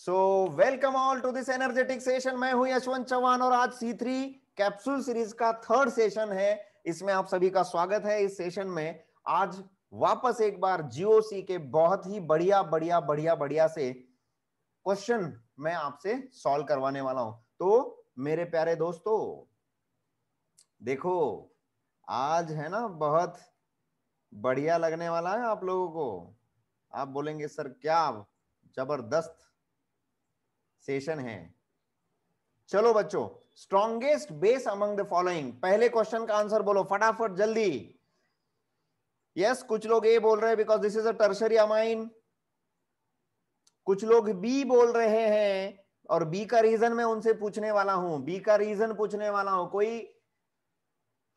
So welcome all to this energetic session मैं हूं यशवंत चौहान और आज सी थ्री कैप्सूल सीरीज का थर्ड सेशन है इसमें आप सभी का स्वागत है इस सेशन में आज वापस एक बार जीओसी के बहुत ही बढ़िया बढ़िया बढ़िया बढ़िया से क्वेश्चन मैं आपसे सॉल्व करवाने वाला हूं तो मेरे प्यारे दोस्तों देखो आज है ना बहुत बढ़िया लगने वाला है आप लोगों को आप बोलेंगे सर क्या जबरदस्त सेशन है चलो बच्चों strongest base among the following पहले क्वेश्चन का आंसर बोलो फटाफट जल्दी यस yes, कुछ लोग ए बोल रहे हैं because this is a tertiary amine कुछ लोग बी बोल रहे हैं और बी का रीजन मैं उनसे पूछने वाला हूं बी का रीजन पूछने वाला हूं कोई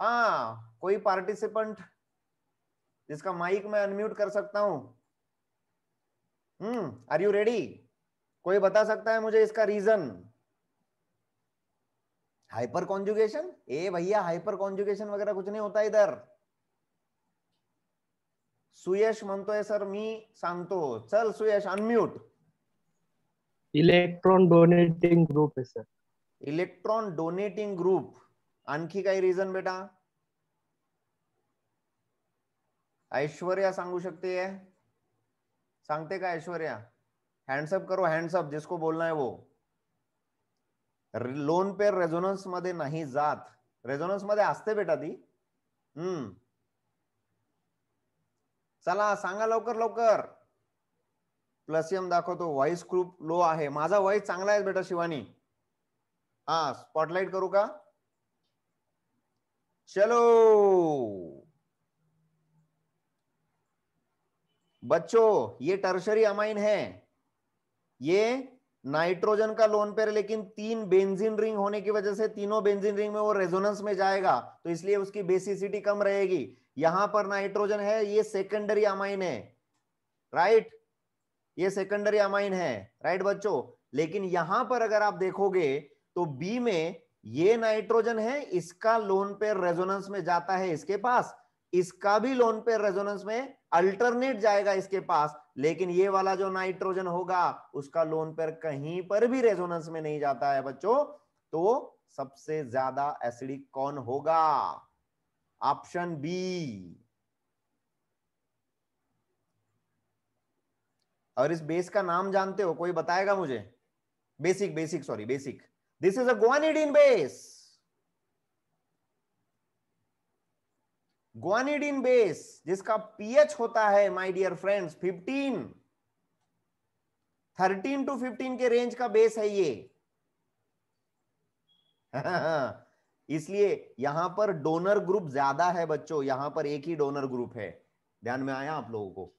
आ, हाँ, कोई पार्टिसिपेंट जिसका माइक मैं अनम्यूट कर सकता हूं हम्म आर यू रेडी कोई बता सकता है मुझे इसका रीजन हाइपर कॉन्जुगेशन ए भैया हाइपर कॉन्जुगेशन वगैरह कुछ नहीं होता इधर सुयश मन तो है सर मी सांगतो चल Suyash unmute electron donating group है सर इलेक्ट्रॉन डोनेटिंग ग्रुप आणखी काही बेटा ऐश्वर्या सांगू है संगते का ऐश्वर्या हैंड्स करो हैंड्स जिसको बोलना है वो लोन पे रेझोनन्स मध्य नहीं जात रेझोनन्स मध्ये असते बेटा ती हम्म चला सांगा लवकर लवकर प्लसियम दाखवतो वॉइस ग्रुप लो है माझा व्हॉइस चांगला है बेटा शिवानी हाँ स्पॉटलाइट करू का चलो बच्चों ये टर्शरी अमाइन है ये नाइट्रोजन का लोन पेयर लेकिन तीन बेंजीन रिंग होने की वजह से तीनों बेंजीन रिंग में वो रेजोनेंस में जाएगा तो इसलिए उसकी बेसिसिटी कम रहेगी यहां पर नाइट्रोजन है ये सेकेंडरी अमाइन है राइट ये सेकेंडरी अमाइन है राइट बच्चों लेकिन यहां पर अगर आप देखोगे तो बी में ये नाइट्रोजन है इसका लोन पेयर रेजोनेंस में जाता है इसके पास इसका भी लोन पेयर रेजोनेंस में अल्टरनेट जाएगा इसके पास लेकिन ये वाला जो नाइट्रोजन होगा उसका लोन पर कहीं पर भी रेजोनेंस में नहीं जाता है बच्चों तो सबसे ज्यादा एसिडिक कौन होगा ऑप्शन बी और इस बेस का नाम जानते हो कोई बताएगा मुझे basic basic sorry basic this is a guanidine base guanidine base जिसका पीएच होता है माय डियर फ्रेंड्स 15 13 टू 15 के रेंज का बेस है ये इसलिए यहां पर डोनर ग्रुप ज्यादा है बच्चों यहां पर एक ही डोनर ग्रुप है ध्यान में आया आप लोगों को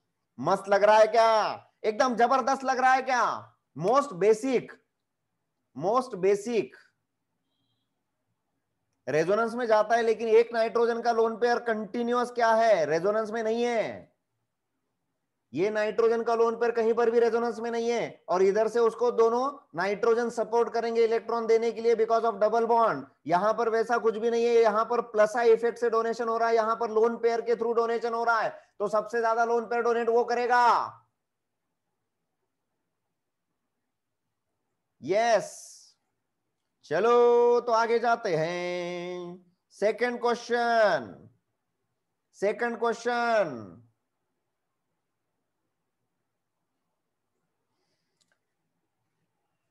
मस्त लग रहा है क्या एकदम जबरदस्त लग रहा है क्या most basic most basic resonance में जाता है लेकिन एक नाइट्रोजन का लोन पेयर कंटिन्यूस क्या है रेजोनेंस में नहीं है ये नाइट्रोजन का लोन पेयर कहीं पर भी रेजोनेंस में नहीं है और इधर से उसको दोनों नाइट्रोजन सपोर्ट करेंगे इलेक्ट्रॉन देने के लिए बिकॉज ऑफ डबल बॉन्ड यहां पर वैसा कुछ भी नहीं है यहां पर आई इफेक्ट से डोनेशन हो रहा है यहां पर लोन पेयर के थ्रू डोनेशन हो रहा है तो सबसे ज्यादा लोन पेयर डोनेट वो करेगा यस yes. चलो तो आगे जाते हैं सेकंड क्वेश्चन सेकंड क्वेश्चन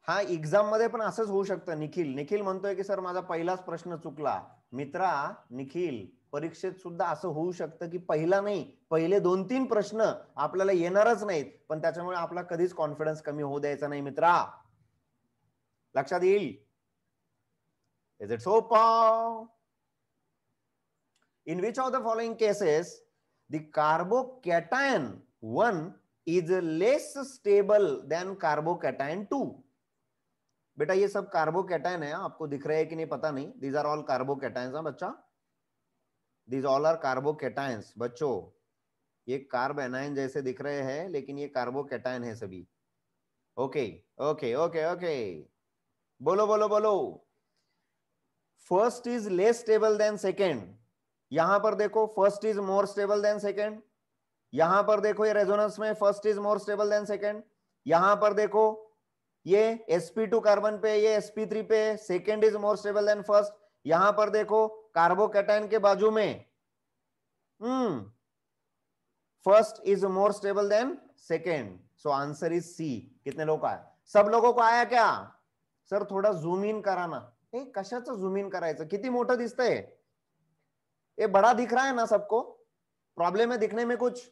हा एक्झाम मध्ये पण असंच होऊ शकतं निखिल निखिल म्हणतोय की सर माझा पहिलाच प्रश्न चुकला मित्रा निखिल परीक्षेत सुद्धा असं होऊ शकतं की पहिला नाही पहिले दोन तीन प्रश्न आपल्याला येणारच नाहीत पण त्याच्यामुळे आपला कधीच कॉन्फिडन्स कमी होऊ द्यायचा नाही मित्रा लक्षात येईल Is it so, Paul? In which of the following cases the carbocation 1 is less stable than carbocation 2? बेटा ये सब कार्बोकेटाइन है आपको दिख रहे है कि नहीं पता नहीं दीज आर ऑल कार्बोकेटाइन बच्चा दीज ऑल आर कैटाइन बच्चों ये कार्ब एनाइन जैसे दिख रहे हैं लेकिन ये कार्बोकेटाइन है सभी ओके ओके ओके ओके बोलो बोलो बोलो first is less stable than second यहां पर देखो first is more stable than second यहां पर देखो ये रेजोनेंस में first is more stable than second यहां पर देखो ये sp2 कार्बन पे ये sp3 पे second is more stable than first यहां पर देखो कार्बोकेटाइन के बाजू में हम्म first is more stable than second so answer is C कितने लोगों का है सब लोगों को आया क्या सर थोड़ा जूम इन कराना हे कशाचं झूम इन करायचं किती मोठं दिसतंय ये बडा दिख रहा है ना सबको प्रॉब्लेम है दिखने में कुछ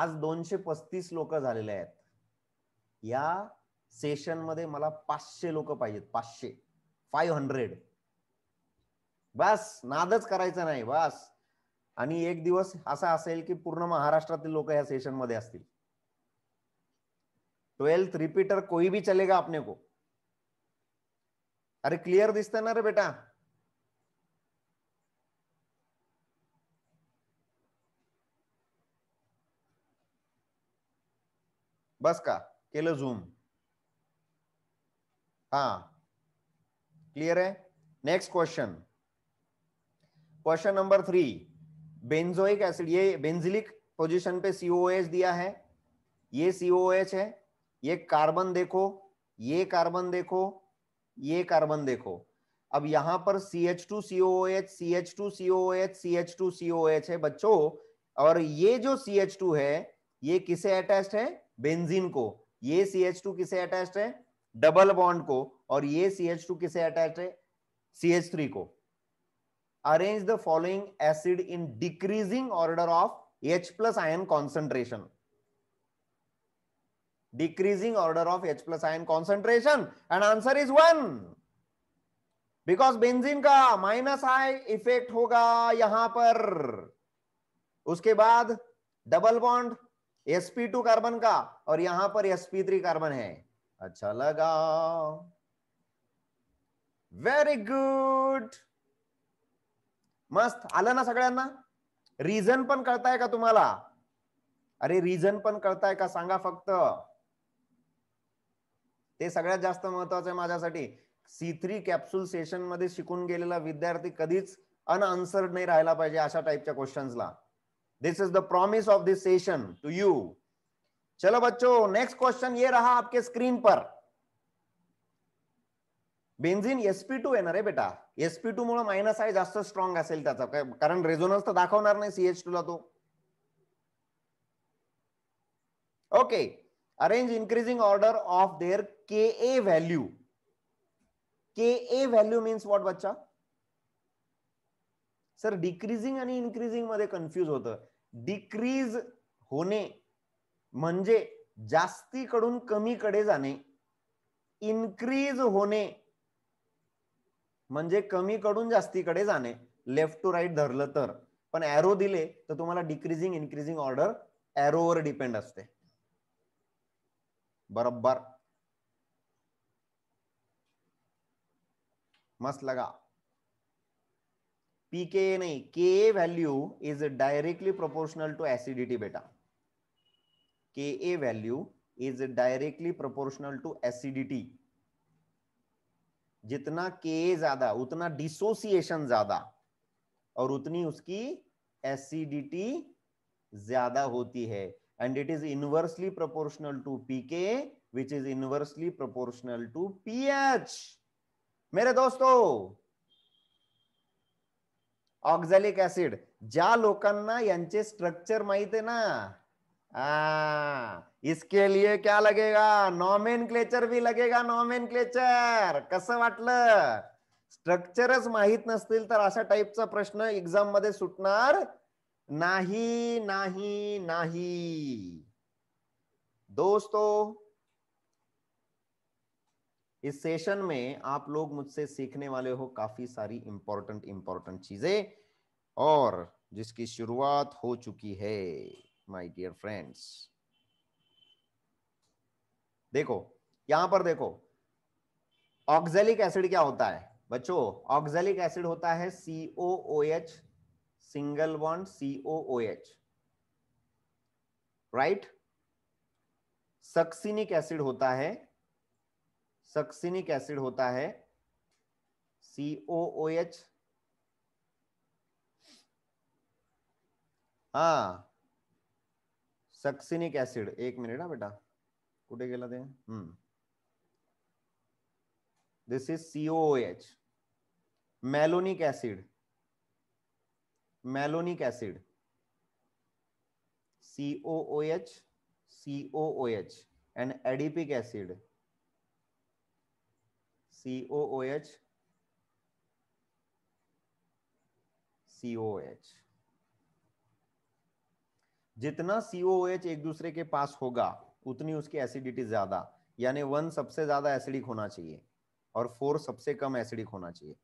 आज दोनशे पस्तीस लोक झालेले आहेत या सेशन मध्ये मला पाचशे लोक पाहिजेत पाचशे फाईव्ह हंड्रेड बस नादच करायचं नाही बस आणि एक दिवस असा असेल की पूर्ण महाराष्ट्रातील लोक या सेशन मध्ये असतील ट्वेल्थ रिपीटर कोई भी चलेगा आपने को अरे क्लियर दिसतंय ना रे बेटा बस का केलं जूम हा क्लियर है next question question number three benzoic acid ये बेंजिलिक पोजीशन पे सीओएच दिया है ये सीओएच है ये कार्बन देखो ये कार्बन देखो ये कार्बन देखो अब यहां पर C H two CO H C H two CO H C H two CO H है बच्चों और ये जो सी एच टू है ये किसे अटैच है बेंजीन को ये सी एच टू किसे अटैच है डबल बॉन्ड को और ये सी एच टू किसे अटैच है सी एच थ्री को arrange the following acid in decreasing order of H plus ion concentration decreasing order of H plus ion concentration and answer is one. Because benzene का minus I effect होगा यहां पर उसके बाद double bond sp2 carbon का और यहां पर sp3 कार्बन है अच्छा लगा व्हेरी गुड मस्त आलं ना सगळ्यांना रीजन पता है का तुम्हारा अरे रीजन पता है का सांगा फक्त ते सगळ्यात जास्त महत्वाचं आहे माझ्यासाठी सी थ्री कॅप्सूल सेशन मध्ये शिकून गेलेला विद्यार्थी कधीच अनअन्सर्ड नाही राहिला पाहिजे अशा टाइपच्या क्वेश्चन्सला this is the promise of this session to you चलो बच्चो नेक्स्ट क्वेश्चन ये रहा आपके स्क्रीन पर बेन्झिन एसपी टू येणार आहे बेटा एसपी टू मुळे मायनस आहे जास्त स्ट्रॉंग असेल त्याचा कारण रेझोनन्स तर दाखवणार नाही सीएच टू ला तो okay arrange increasing order of their ka K A value means what बच्चा सर डिक्रीजिंग आणि इन्क्रीजिंग मध्ये कन्फ्यूज होतं डिक्रीज होणे म्हणजे जास्तीकडून कमीकडे जाणे इन्क्रीज होणे म्हणजे कमीकडून जास्तीकडे जाणे लेफ्ट टू राईट धरलं तर पण एरो दिले तर तुम्हाला डिक्रीजिंग इन्क्रीजिंग ऑर्डर एरोवर डिपेंड असते बरबर मस्त लगा पी के नहीं K value is directly proportional to acidity बेटा K A value is directly proportional to acidity जितना के ज्यादा उतना डिसोसिएशन ज्यादा और उतनी उसकी एसिडिटी ज्यादा होती है and it is inversely proportional to pK, which is inversely proportional to pH. मेरे दोस्तों ऑक्झॅलिक ऍसिड ज्या लोकांना यांचे स्ट्रक्चर माहित आहे ना इसके लिए क्या लगेगा नॉमेन क्लेचर भी लगेगा नॉमेन क्लेचर कसं वाटलं स्ट्रक्चरच माहित नसतील तर अशा टाइपचा प्रश्न एक्झाम मध्ये सुटणार नहीं नाही नाही दोस्तों इस सेशन में आप लोग मुझसे सीखने वाले हो काफी सारी इंपॉर्टेंट इंपॉर्टेंट चीजें और जिसकी शुरुआत हो चुकी है माय डियर फ्रेंड्स देखो यहां पर देखो ऑक्जेलिक एसिड क्या होता है बच्चों ऑक्जेलिक एसिड होता है CO H single bond COOH right succinic acid होता है सक्सिनिक एसिड होता है COOH हाँ सक्सिनिक एसिड एक मिनिट ना हाँ बेटा कुछ गेला ते this is H malonic acid malonic acid COOH COOH and adipic acid COOH COH जितना COOH एक दूसरे के पास होगा उतनी उसकी एसिडिटी ज्यादा यानी वन सबसे ज्यादा एसिडिक होना चाहिए और फोर सबसे कम एसिडिक होना चाहिए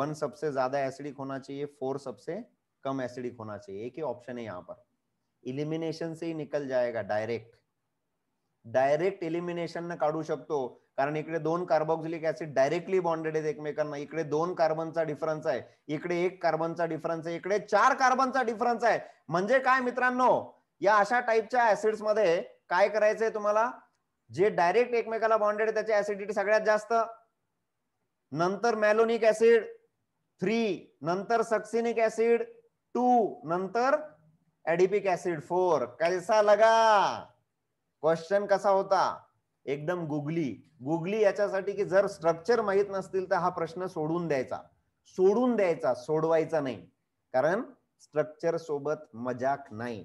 वन सबसे ज्यादा एसिडिक होना चाहिए फोर सबसे कम एसिडिक होना चाहिए एक ही ऑप्शन है यहाँ पर इलिमिनेशन से ही निकल जाएगा डायरेक्ट डायरेक्ट एलिमिनेशन न काढू शकतो कारण इकडे दोन कार्बोक्सिलिक ऍसिड डायरेक्टली बॉन्डेड आहेत एकमेकांना इकडे दोन कार्बनचा डिफरन्स आहे इकडे एक कार्बनचा डिफरन्स आहे इकडे चार कार्बनचा डिफरन्स आहे म्हणजे काय मित्रांनो या अशा टाईपच्या ऍसिड मध्ये काय करायचंय तुम्हाला जे डायरेक्ट एकमेकाला बॉन्डेड आहे त्याची ऍसिडिटी सगळ्यात जास्त नंतर मॅलोनिक ऍसिड थ्री नंतर सक्सिनिक ऍसिड टू नंतर ऍडिपिक ऍसिड फोर कैसा लगा क्वेश्चन कसा होता एकदम गुगली गुगली याच्यासाठी की जर स्ट्रक्चर माहीत नसतील तर हा प्रश्न सोडून द्यायचा सोडून द्यायचा सोडवायचा नाही कारण स्ट्रक्चर सोबत मजाक नाही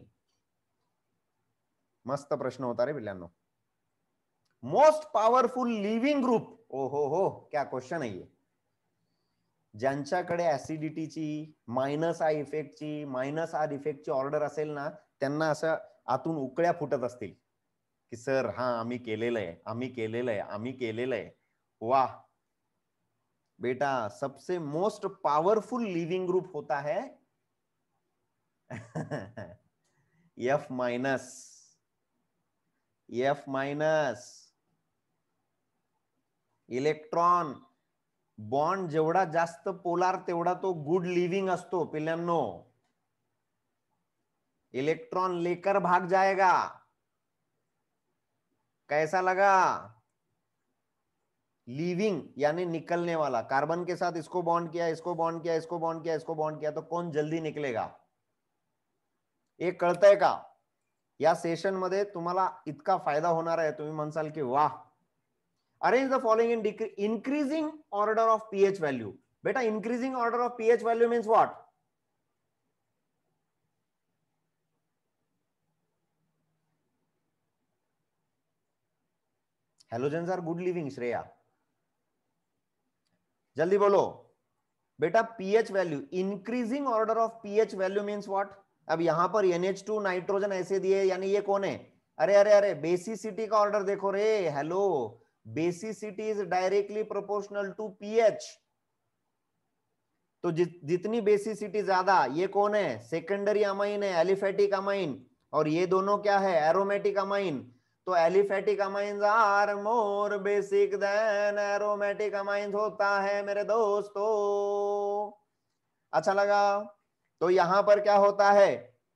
मस्त प्रश्न होता रे बिल्यांनो मोस्ट पॉवरफुल लिव्हिंग ग्रुप ओ हो हो क्या क्वेश्चन आहे ज्यांच्याकडे ऍसिडिटीची मायनस इफेक्ट इफेक्टची मायनस आर इफेक्टची ऑर्डर असेल ना त्यांना अशा आतून उकळ्या फुटत असतील की सर हा आम्ही केलेलं आहे आम्ही केलेलं आहे आम्ही केलेलं आहे वाह बेटा सबसे मोस्ट पॉवरफुल लिविंग ग्रुप होता है F minus F minus electron bond जेवड़ा जास्त पोलार तो गुड लिविंग असतो इलेक्ट्रॉन लेकर भाग जाएगा कैसा लगा लीविंग यानी निकलने वाला कार्बन के साथ इसको बॉन्ड किया इसको बॉन्ड किया इसको बॉन्ड किया इसको बॉन्ड किया तो कौन जल्दी निकलेगा हे है का या सेशन मध्य तुम्हारा इतका फायदा है तुम्हें मन साल की वाह arrange the following in increasing order of pH value. Beta increasing order of pH value means what? Halogens are good leaving Shreya जल्दी बोलो बेटा pH value increasing order of pH value means what अब यहां पर NH2 नाइट्रोजन ऐसे दिए यानी ये कौन है अरे अरे अरे बेसिसिटी का ऑर्डर देखो रे hello basicity is directly proportional to pH. तो जि, जितनी बेसिसिटी ज्यादा ये कौन है सेकेंडरी अमाइन है एलिफेटिक अमाइन और ये दोनों क्या है एरोमेटिक अमाइन तो aliphatic amines are more basic than aromatic amines होता है मेरे दोस्तों अच्छा लगा तो यहां पर क्या होता है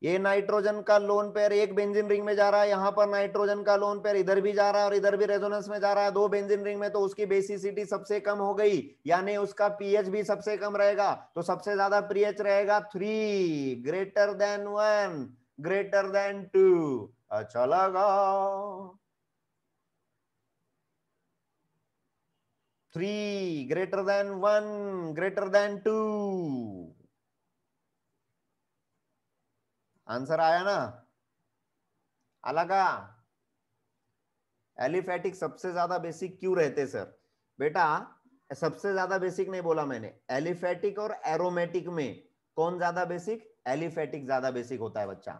ये नाइट्रोजन का लोन पेयर एक बेंजिन रिंग में जा रहा है यहाँ पर नाइट्रोजन का लोन पेयर इधर भी जा रहा है और इधर भी रेजोनेंस में जा रहा है दो बेंजिन रिंग में तो उसकी बेसिसिटी सबसे कम हो गई यानी उसका पीएच भी सबसे कम रहेगा तो सबसे ज्यादा पीएच रहेगा three greater than one greater than two अच्छा लगा three greater than one greater than two answer आया ना अलगा एलिफेटिक सबसे ज्यादा बेसिक क्यों रहते सर बेटा सबसे ज्यादा बेसिक नहीं बोला मैंने एलिफेटिक और एरोमेटिक में कौन ज्यादा बेसिक एलिफेटिक ज्यादा बेसिक होता है बच्चा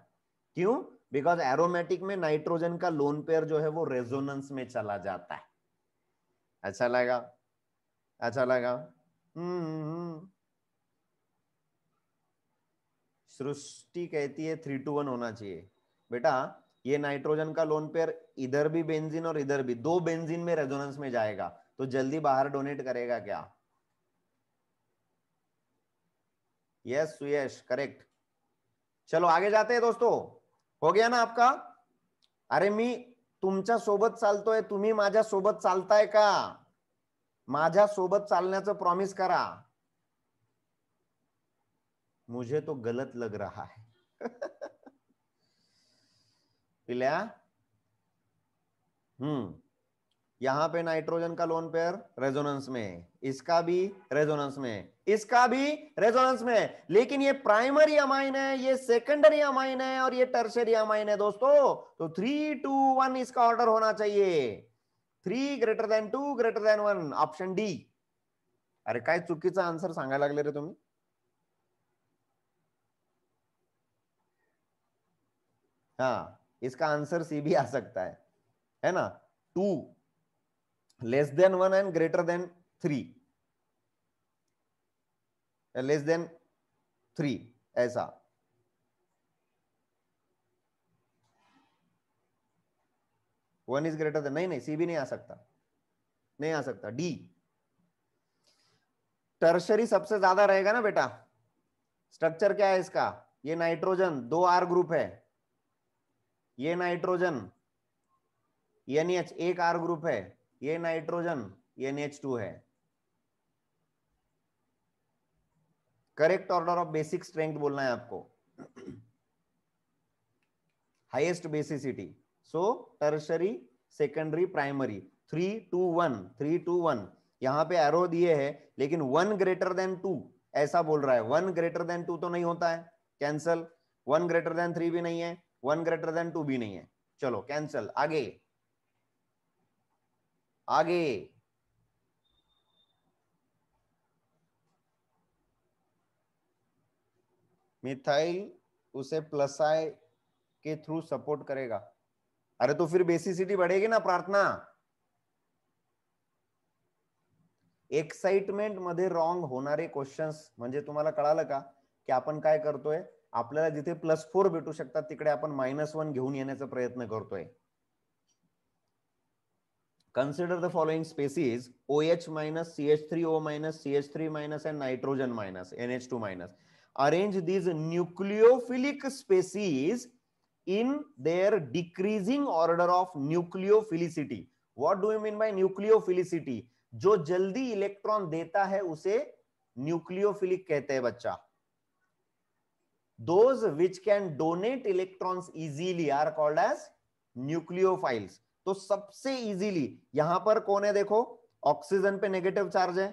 क्यों बिकॉज एरोमेटिक में नाइट्रोजन का लोन पेयर जो है वो रेजोनेंस में चला जाता है अच्छा लगा अच्छा लगा हम्म, हम्म, हम्म। सृष्टि कहती है थ्री टू वन होना चाहिए बेटा ये नाइट्रोजन का लोन पेयर इधर भी बेंजीन और इधर भी दो बेंजीन में रेजोनेंस में जाएगा तो जल्दी बाहर डोनेट करेगा क्या यस सुयश करेक्ट चलो आगे जाते हैं दोस्तों हो गया ना आपका अरे मी तुमच्या सोबत चालतोय तुम्ही माझ्या सोबत है का माझ्या सोबत चालण्याचं प्रॉमिस करा मुझे तो गलत लग रहा है पिल्या हम्म यहां पे नाइट्रोजन का लोन पेयर रेजोनेंस में है इसका भी रेजोनेंस में है इसका भी रेजोनेंस में है लेकिन ये प्राइमरी अमाइन है ये सेकेंडरी अमाइन है और ये टर्सरी अमाइन है दोस्तों तो थ्री टू वन इसका ऑर्डर होना चाहिए three greater than two greater than one option D अरे का चुकी आंसर संगा लगे रे तुम्हें हाँ इसका आंसर सी भी आ सकता है है ना two less than one and greater than three less than three ऐसा वन इज ग्रेटर देन नहीं नहीं सी भी नहीं आ सकता नहीं आ सकता डी टर्शरी सबसे ज्यादा रहेगा ना बेटा स्ट्रक्चर क्या है इसका ये नाइट्रोजन दो आर ग्रुप है ये नाइट्रोजन एनएच एक आर ग्रुप है ये नाइट्रोजन एनएच टू है correct order of basic strength बोलना है आपको highest basicity so tertiary secondary primary three two one three two one यहां पे एरो दिए है लेकिन वन ग्रेटर देन टू ऐसा बोल रहा है वन ग्रेटर देन टू तो नहीं होता है cancel one greater than three भी नहीं है वन ग्रेटर देन टू भी नहीं है चलो कैंसल आगे आगे मिथाइल उसे प्लस आई के थ्रू सपोर्ट करेगा अरे तो फिर बेसिसिटी बढ़ेगी ना प्रार्थना एक्साइटमेंट मध्य रॉन्ग होना क्वेश्चन तुम्हारा कड़ा कळालं का काय अपने जिथे प्लस फोर भेटू शकता तक अपन माइनस वन घेन प्रयत्न करते consider the following species O H minus C H three O minus C H three minus and nitrogen minus N H two minus arrange these nucleophilic species in their decreasing order of nucleophilicity what do you mean by nucleophilicity जो जल्दी electron देता है उसे nucleophilic कहते हैं बच्चा those which can donate electrons easily are called as nucleophiles तो सबसे इजीली यहां पर कौन है देखो ऑक्सीजन पे नेगेटिव चार्ज है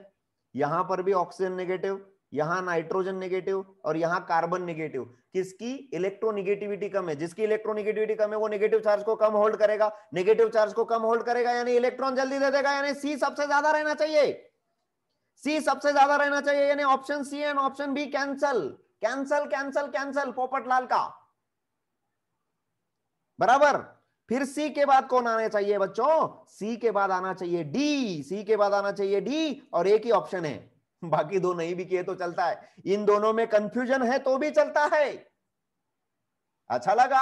यहां पर भी ऑक्सीजन नेगेटिव यहां नाइट्रोजन नेगेटिव और यहां कार्बन नेगेटिव किसकी इलेक्ट्रोनिगेटिविटी कम है जिसकी इलेक्ट्रोनिगेटिविटी कम है वो नेगेटिव चार्ज को कम होल्ड करेगा नेगेटिव चार्ज को कम होल्ड करेगा यानी इलेक्ट्रॉन जल्दी दे देगा यानी सी सबसे ज्यादा रहना चाहिए सी सबसे ज्यादा रहना चाहिए यानी option C and option B cancel cancel cancel cancel Popatlal का बराबर फिर सी के बाद कौन आना चाहिए बच्चों सी के बाद आना चाहिए डी सी के बाद आना चाहिए डी और एक ही ऑप्शन है बाकी दो नहीं भी किए तो चलता है इन दोनों में कंफ्यूजन है तो भी चलता है अच्छा लगा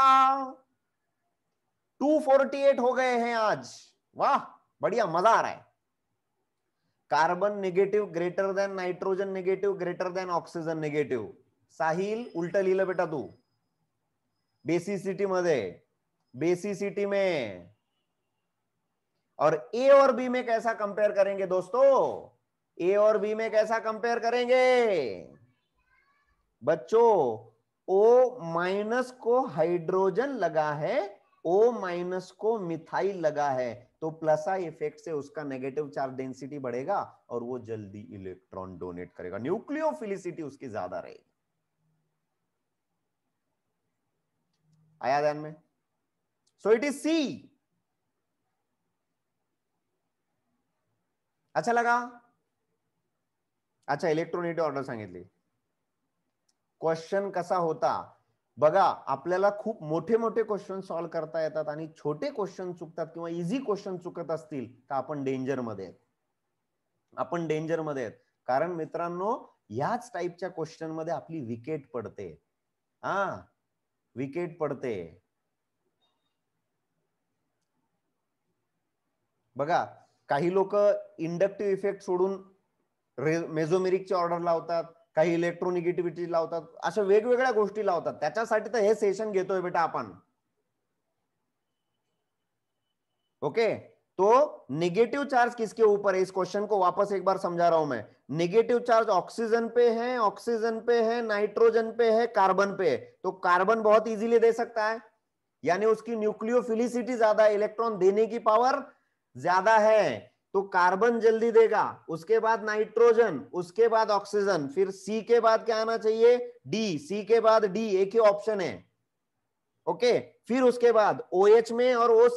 248 हो गए हैं आज वाह बढ़िया मजा आ रहा है carbon negative greater than nitrogen negative greater than oxygen negative Sahil उल्टा लीला बेटा तू मध्य बेसी सिटी में और ए और बी में कैसा कंपेयर करेंगे दोस्तों ए और बी में कैसा कंपेयर करेंगे बच्चों ओ माइनस को हाइड्रोजन लगा है ओ माइनस को मिथाइल लगा है तो प्लस आई इफेक्ट से उसका नेगेटिव चार्ज डेंसिटी बढ़ेगा और वो जल्दी इलेक्ट्रॉन डोनेट करेगा न्यूक्लियोफिलिसिटी उसकी ज्यादा रहेगी आया ध्यान में सो इट इज सी अच्छा लगा अच्छा इलेक्ट्रॉनिटी ऑर्डर सांगितली क्वेश्चन कसा होता बघा आपल्याला खूप मोठे मोठे क्वेश्चन सॉल्व्ह करता येतात आणि छोटे क्वेश्चन चुकतात किंवा इझी क्वेश्चन चुकत असतील तर आपण डेंजरमध्ये आपण मध्ये आहेत कारण मित्रांनो याच टाईपच्या क्वेश्चन मध्ये आपली विकेट पडते हा विकेट पडते बघा काही लोक इंडक्टिव्ह इफेक्ट सोडून मेझोमेरिकची ऑर्डर लावतात काही इलेक्ट्रोनिगेटिव्हिटी लावतात अशा वेगवेगळ्या गोष्टी लावतात त्याच्यासाठी तर हे सेशन घेतोय बेटा आपण ओके तो नेगेटिव चार्ज किसके ऊपर है इस क्वेश्चन को वापस एक बार समझा रहा हूं मैं नेगेटिव चार्ज ऑक्सीजन पे है ऑक्सीजन पे है नाइट्रोजन पे है कार्बन पे है तो कार्बन बहुत इजीली दे सकता है यानी उसकी न्यूक्लियोफिलिसिटी ज्यादा इलेक्ट्रॉन देने की पावर ज्यादा है तो कार्बन जल्दी देगा उसके बाद नाइट्रोजन उसके बाद ऑक्सीजन फिर सी के बाद क्या आना चाहिए डी सी के बाद डी एक ही ऑप्शन है ओके okay? फिर उसके बाद OH में और ओ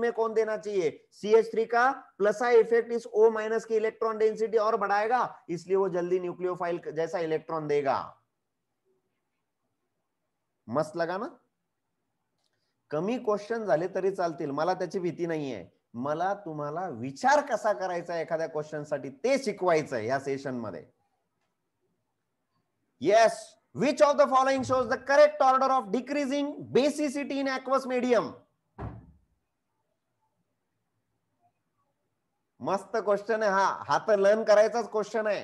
में कौन देना चाहिए सी एच थ्री का प्लस इफेक्ट इस ओ माइनस की इलेक्ट्रॉन डेंसिटी और बढ़ाएगा इसलिए वो जल्दी न्यूक्लियोफाइल जैसा इलेक्ट्रॉन देगा मस्त लगा ना कमी क्वेश्चन झाले तरी चालतील मला त्याची भीती नाहीये मला तुम्हाला विचार कसा करायचा एखाद्या क्वेश्चन साठी ते शिकवायचंय या सेशन मध्ये yes Which of the following shows the correct order of decreasing basicity in aqueous medium? मस्त क्वेश्चन है हा हा तर लर्न करायचाच क्वेश्चन है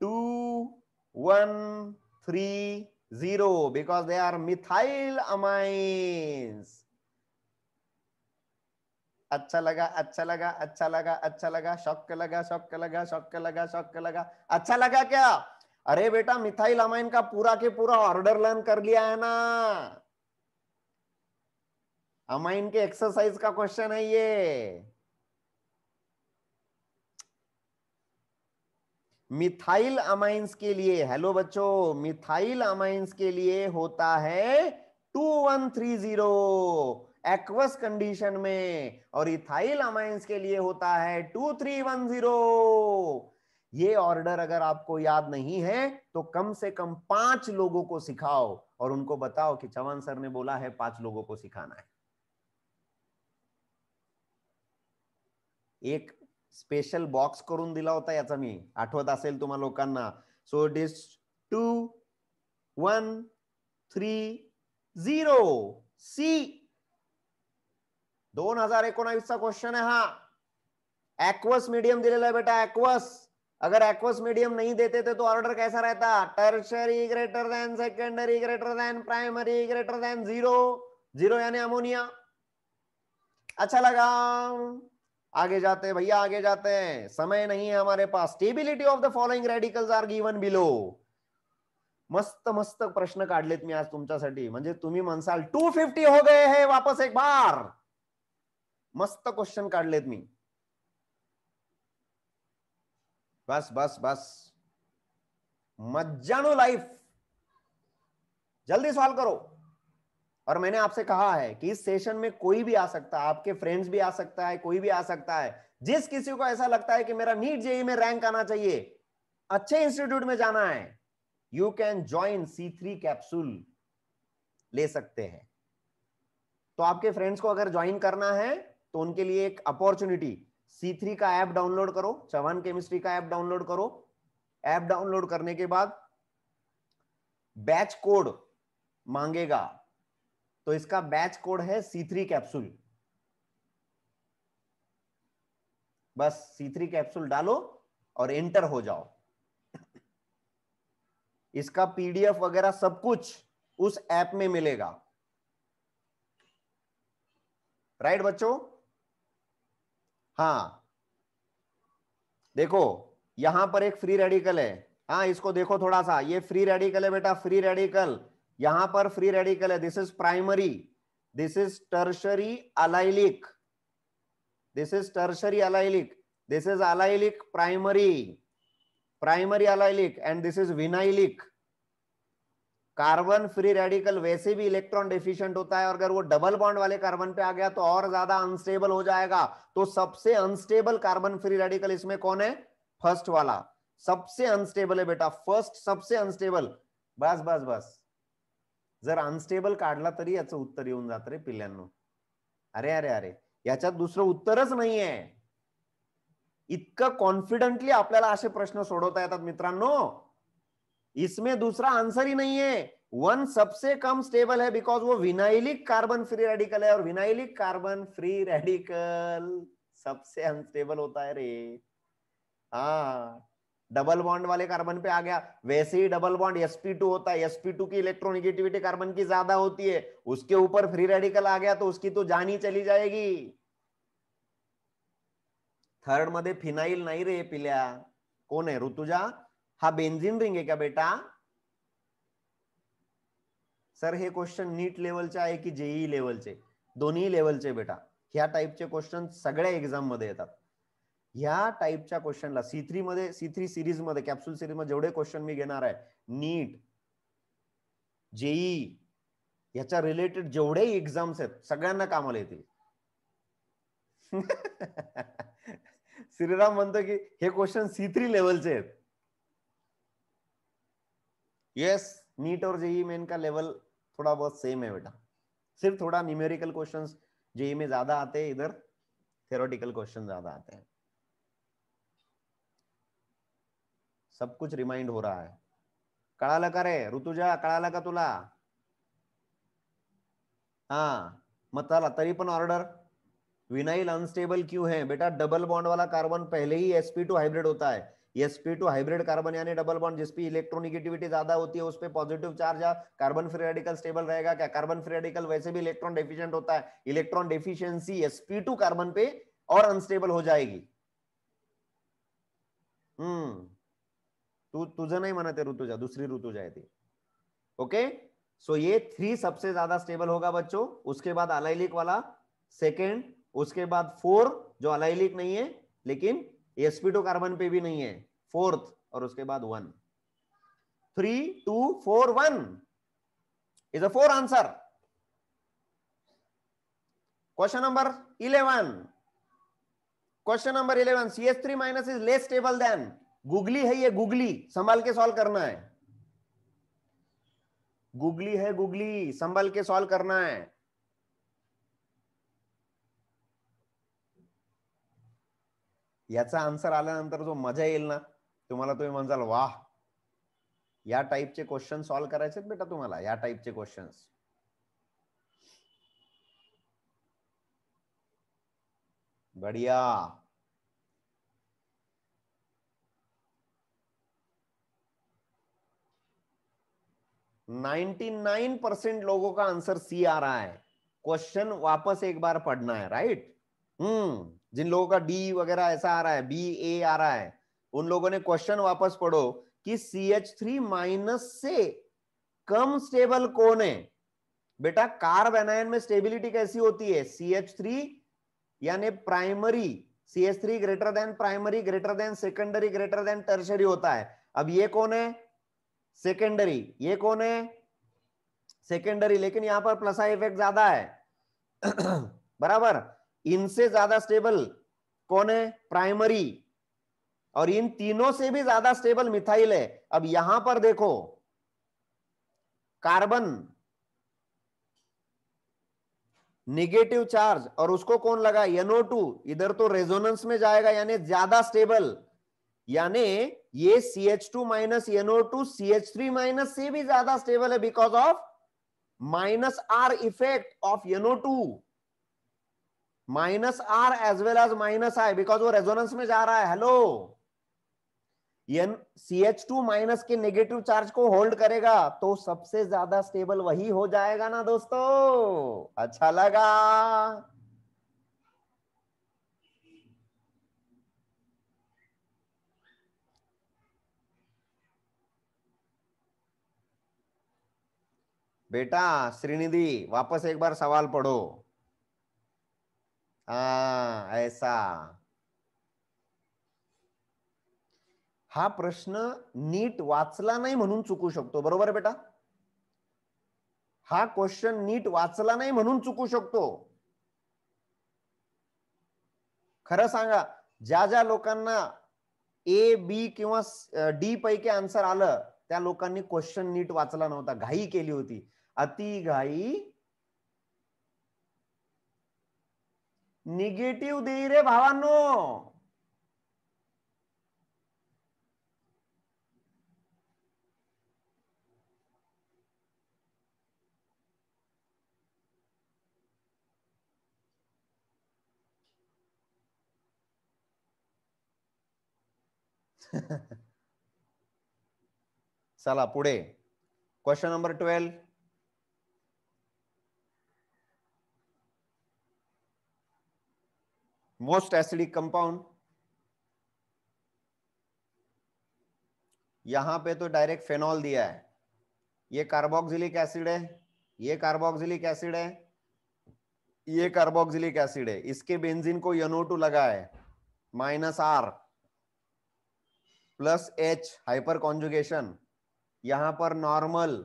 two one three zero because they are methyl amines अच्छा लगा अच्छा लगा अच्छा लगा अच्छा लगा शौक लगा शौक लगा शौक लगा शौक लगा अच्छा लगा क्या अरे बेटा मिथाइल अमाइन का पूरा के पूरा ऑर्डर लर्न कर लिया है ना अमाइन के एक्सरसाइज का क्वेश्चन है ये मिथाइल अमाइंस के लिए हेलो बच्चों मिथाइल अमाइंस के लिए होता है two one three zero aqueous condition में और इथाइल अमाइंस के लिए होता है टू थ्री वन जीरो ये ऑर्डर अगर आपको याद नहीं है तो कम से कम पांच लोगों को सिखाओ और उनको बताओ कि चौहान सर ने बोला है पांच लोगों को सिखाना है एक स्पेशल बॉक्स करून दिला होता याचा मी आठवत असेल तुम्हा लोकांना so it is two one three zero C दोन हजार एक क्वेश्चन आहे हा ऍक्वस मीडियम दिलेला आहे बेटा ऍक्वस अगर एक्वस मीडियम नहीं देते थे तो ऑर्डर कैसा रहता tertiary greater than secondary greater than primary greater than zero zero यानी अमोनिया अच्छा लगा आगे जाते हैं भैया आगे जाते हैं समय नहीं है हमारे पास stability of the following radicals are given below मस्त मस्त प्रश्न काढलेत मैं आज तुमच्यासाठी म्हणजे तुम्ही म्हणसाल टू फिफ्टी हो गए हैं वापस एक बार मस्त क्वेश्चन काढलेत मैं बस बस बस मत जानो लाइफ जल्दी सॉल्व करो और मैंने आपसे कहा है कि इस सेशन में कोई भी आ सकता है आपके फ्रेंड्स भी आ सकता है कोई भी आ सकता है जिस किसी को ऐसा लगता है कि मेरा नीट जेई में रैंक आना चाहिए अच्छे इंस्टीट्यूट में जाना है you can join C three capsule ले सकते हैं तो आपके फ्रेंड्स को अगर ज्वाइन करना है तो उनके लिए एक अपॉर्चुनिटी C3 का ऐप डाउनलोड करो चवन केमिस्ट्री का ऐप डाउनलोड करो ऐप डाउनलोड करने के बाद बैच कोड मांगेगा तो इसका बैच कोड है C3 कैप्सूल बस C3 कैप्सूल डालो और एंटर हो जाओ इसका पीडीएफ वगैरह सब कुछ उस ऐप में मिलेगा राइट बच्चों हाँ देखो यहां पर एक फ्री रेडिकल है हाँ इसको देखो थोड़ा सा ये फ्री रेडिकल है बेटा फ्री रेडिकल यहां पर फ्री रेडिकल है this is primary this is tertiary allylic this is tertiary allylic this is allylic primary primary allylic and this is vinylic carbon free radical वैसे भी इलेक्ट्रॉन डिफिशियंट होता है और अगर वो डबल बॉन्ड वाले कार्बन पे आ गया तो और ज्यादा अनस्टेबल हो जाएगा तो सबसे अनस्टेबल कार्बन फ्री रेडिकल इसमें कौन है फर्स्ट वाला सबसे अनस्टेबल है बेटा फर्स्ट सबसे अनस्टेबल बस बस बस जर अनस्टेबल काड़ला तरी याचं उत्तर येऊन जात रे अरे अरे अरे याच्यात उत्तर उत्तरच है इतक कॉन्फिडंटली आपल्याला असे प्रश्न सोडवता येतात मित्रांनो इसमें दूसरा आंसर ही नहीं है वन सबसे कम स्टेबल है बिकॉज वो विनाइलिक कार्बन फ्री रेडिकल है और विनाइलिक कार्बन फ्री रेडिकल सबसे अनस्टेबल होता है रे हा डबल बॉन्ड वाले कार्बन पे आ गया वैसे ही डबल बॉन्ड sp2 होता है sp2 की इलेक्ट्रोनिगेटिविटी कार्बन की ज्यादा होती है उसके ऊपर फ्री रेडिकल आ गया तो उसकी तो जान ही चली जाएगी थर्ड मध्य फिनाइल नहीं रे पिल्या कौन है ऋतुजा हा बेन्झिन रिंग आहे का बेटा सर हे क्वेश्चन नीट लेवलचे आहे की जेई लेवलचे दोन्ही लेवलचे बेटा ह्या टाईपचे क्वेश्चन सगळ्या एक्झाम मध्ये येतात ह्या टाईपच्या क्वेश्चनला सी थ्री मध्ये सी थ्री सिरीज मध्ये कॅप्सुल सिरीज मध्ये जेवढे क्वेश्चन मी घेणार आहे नीट जेई याच्या रिलेटेड जेवढे एक्झाम्स आहेत सगळ्यांना कामाला येतील श्रीराम म्हणतो की हे क्वेश्चन सी थ्री लेवलचे आहेत यस नीट और जेई e में इनका लेवल थोड़ा बहुत सेम है बेटा सिर्फ थोड़ा न्यूमेरिकल क्वेश्चंस जेई में ज्यादा आते हैं इधर थेरोटिकल क्वेश्चन ज्यादा आते हैं सब कुछ रिमाइंड हो रहा है कड़ा लगा रे ऋतुजा कड़ा लगा तुला हाँ मत आला तरी ऑर्डर विनाइल अनस्टेबल क्यों है बेटा डबल बॉन्ड वाला कार्बन पहले ही एसपी टू हाइब्रिड होता है एसपी टू हाइब्रिड कार्बन यानी डबल बॉन्ड जिसपे इलेक्ट्रोनिगेटिविटी ज्यादा होती है उस पर पॉजिटिव चार्ज या कार्बन फ्री रेडिकल स्टेबल रहेगा क्या कार्बन फ्री रेडिकल वैसे भी इलेक्ट्रॉन डेफिशियंट होता है electron deficiency SP two carbon पे और अनस्टेबल हो जाएगी हम्म तू तु, तुझे नहीं मनाते ऋतुजा दूसरी ऋतुजा आहे ती ओके सो ये थ्री सबसे ज्यादा स्टेबल होगा बच्चों उसके बाद अलाइलिक वाला सेकेंड उसके बाद फोर जो अलाइलिक नहीं है लेकिन एसपीटो तो कार्बन पे भी नहीं है फोर्थ और उसके बाद one three two four one is a four answer question number eleven question number eleven C S three minus is less stable than googly है ये गुगली संभाल के सॉल्व करना है गुगली है गुगली संभाल के सॉल्व करना है याचा आन्सर आल्यानंतर जो मजा येईल ना तुम्हाला तुम्ही म्हणजाल वाह या टाईपचे क्वेश्चन सॉल्व्ह करायचे बेटा तुम्हाला या टाईपचे क्वेश्चन्स बढिया नाइन्टी नाइन परसेंट लोगों का आंसर सी आ रहा है क्वेश्चन वापस एक बार पढ़ना है राइट हम्म जिन लोगों का डी वगैरह ऐसा आ रहा है बी ए आ रहा है उन लोगों ने क्वेश्चन वापस पढ़ो कि सी एच थ्री माइनस से कम स्टेबल कौन है बेटा कार्ब एनायन में स्टेबिलिटी कैसी होती है सी एच थ्री यानी primary C H three greater than primary greater than secondary greater than tertiary होता है अब ये कौन है सेकेंडरी ये कौन है सेकेंडरी लेकिन यहां पर प्लस आई इफेक्ट ज्यादा है बराबर इनसे ज्यादा स्टेबल कौन है प्राइमरी और इन तीनों से भी ज्यादा स्टेबल मिथाइल है अब यहां पर देखो कार्बन निगेटिव चार्ज और उसको कौन लगा टू इधर तो रेजोनेंस में जाएगा यानी ज्यादा स्टेबल यानी ये C H two minus two C H three minus से भी ज्यादा स्टेबल है because of minus R effect of two minus R as well as minus I because वो रेजोनेंस में जा रहा है hello C H two minus के नेगेटिव चार्ज को होल्ड करेगा तो सबसे ज्यादा स्टेबल वही हो जाएगा ना दोस्तों अच्छा लगा बेटा श्रीनिधि वापस एक बार सवाल पढ़ो हा ah, ऐसा हा प्रश्न नीट वाचला नाही म्हणून चुकू शकतो बरोबर बेटा हा क्वेश्चन नीट वाचला नाही म्हणून चुकू शकतो खरं सांगा ज्या ज्या लोकांना ए बी किंवा डी पैकी आन्सर आलं त्या लोकांनी क्वेश्चन नीट वाचला नव्हता घाई केली होती अति घाई निगेटिव्ह दे रे भावांनो चला पुढे question number twelve most acidic compound यहां पे तो डायरेक्ट फेनॉल दिया है ये कार्बोक्सिलिक एसिड है ये कार्बोक्सिलिक एसिड है ये कार्बोक्सिलिक एसिड है इसके बेंजीन को यनो टू लगा है minus R plus H hyperconjugation यहां पर नॉर्मल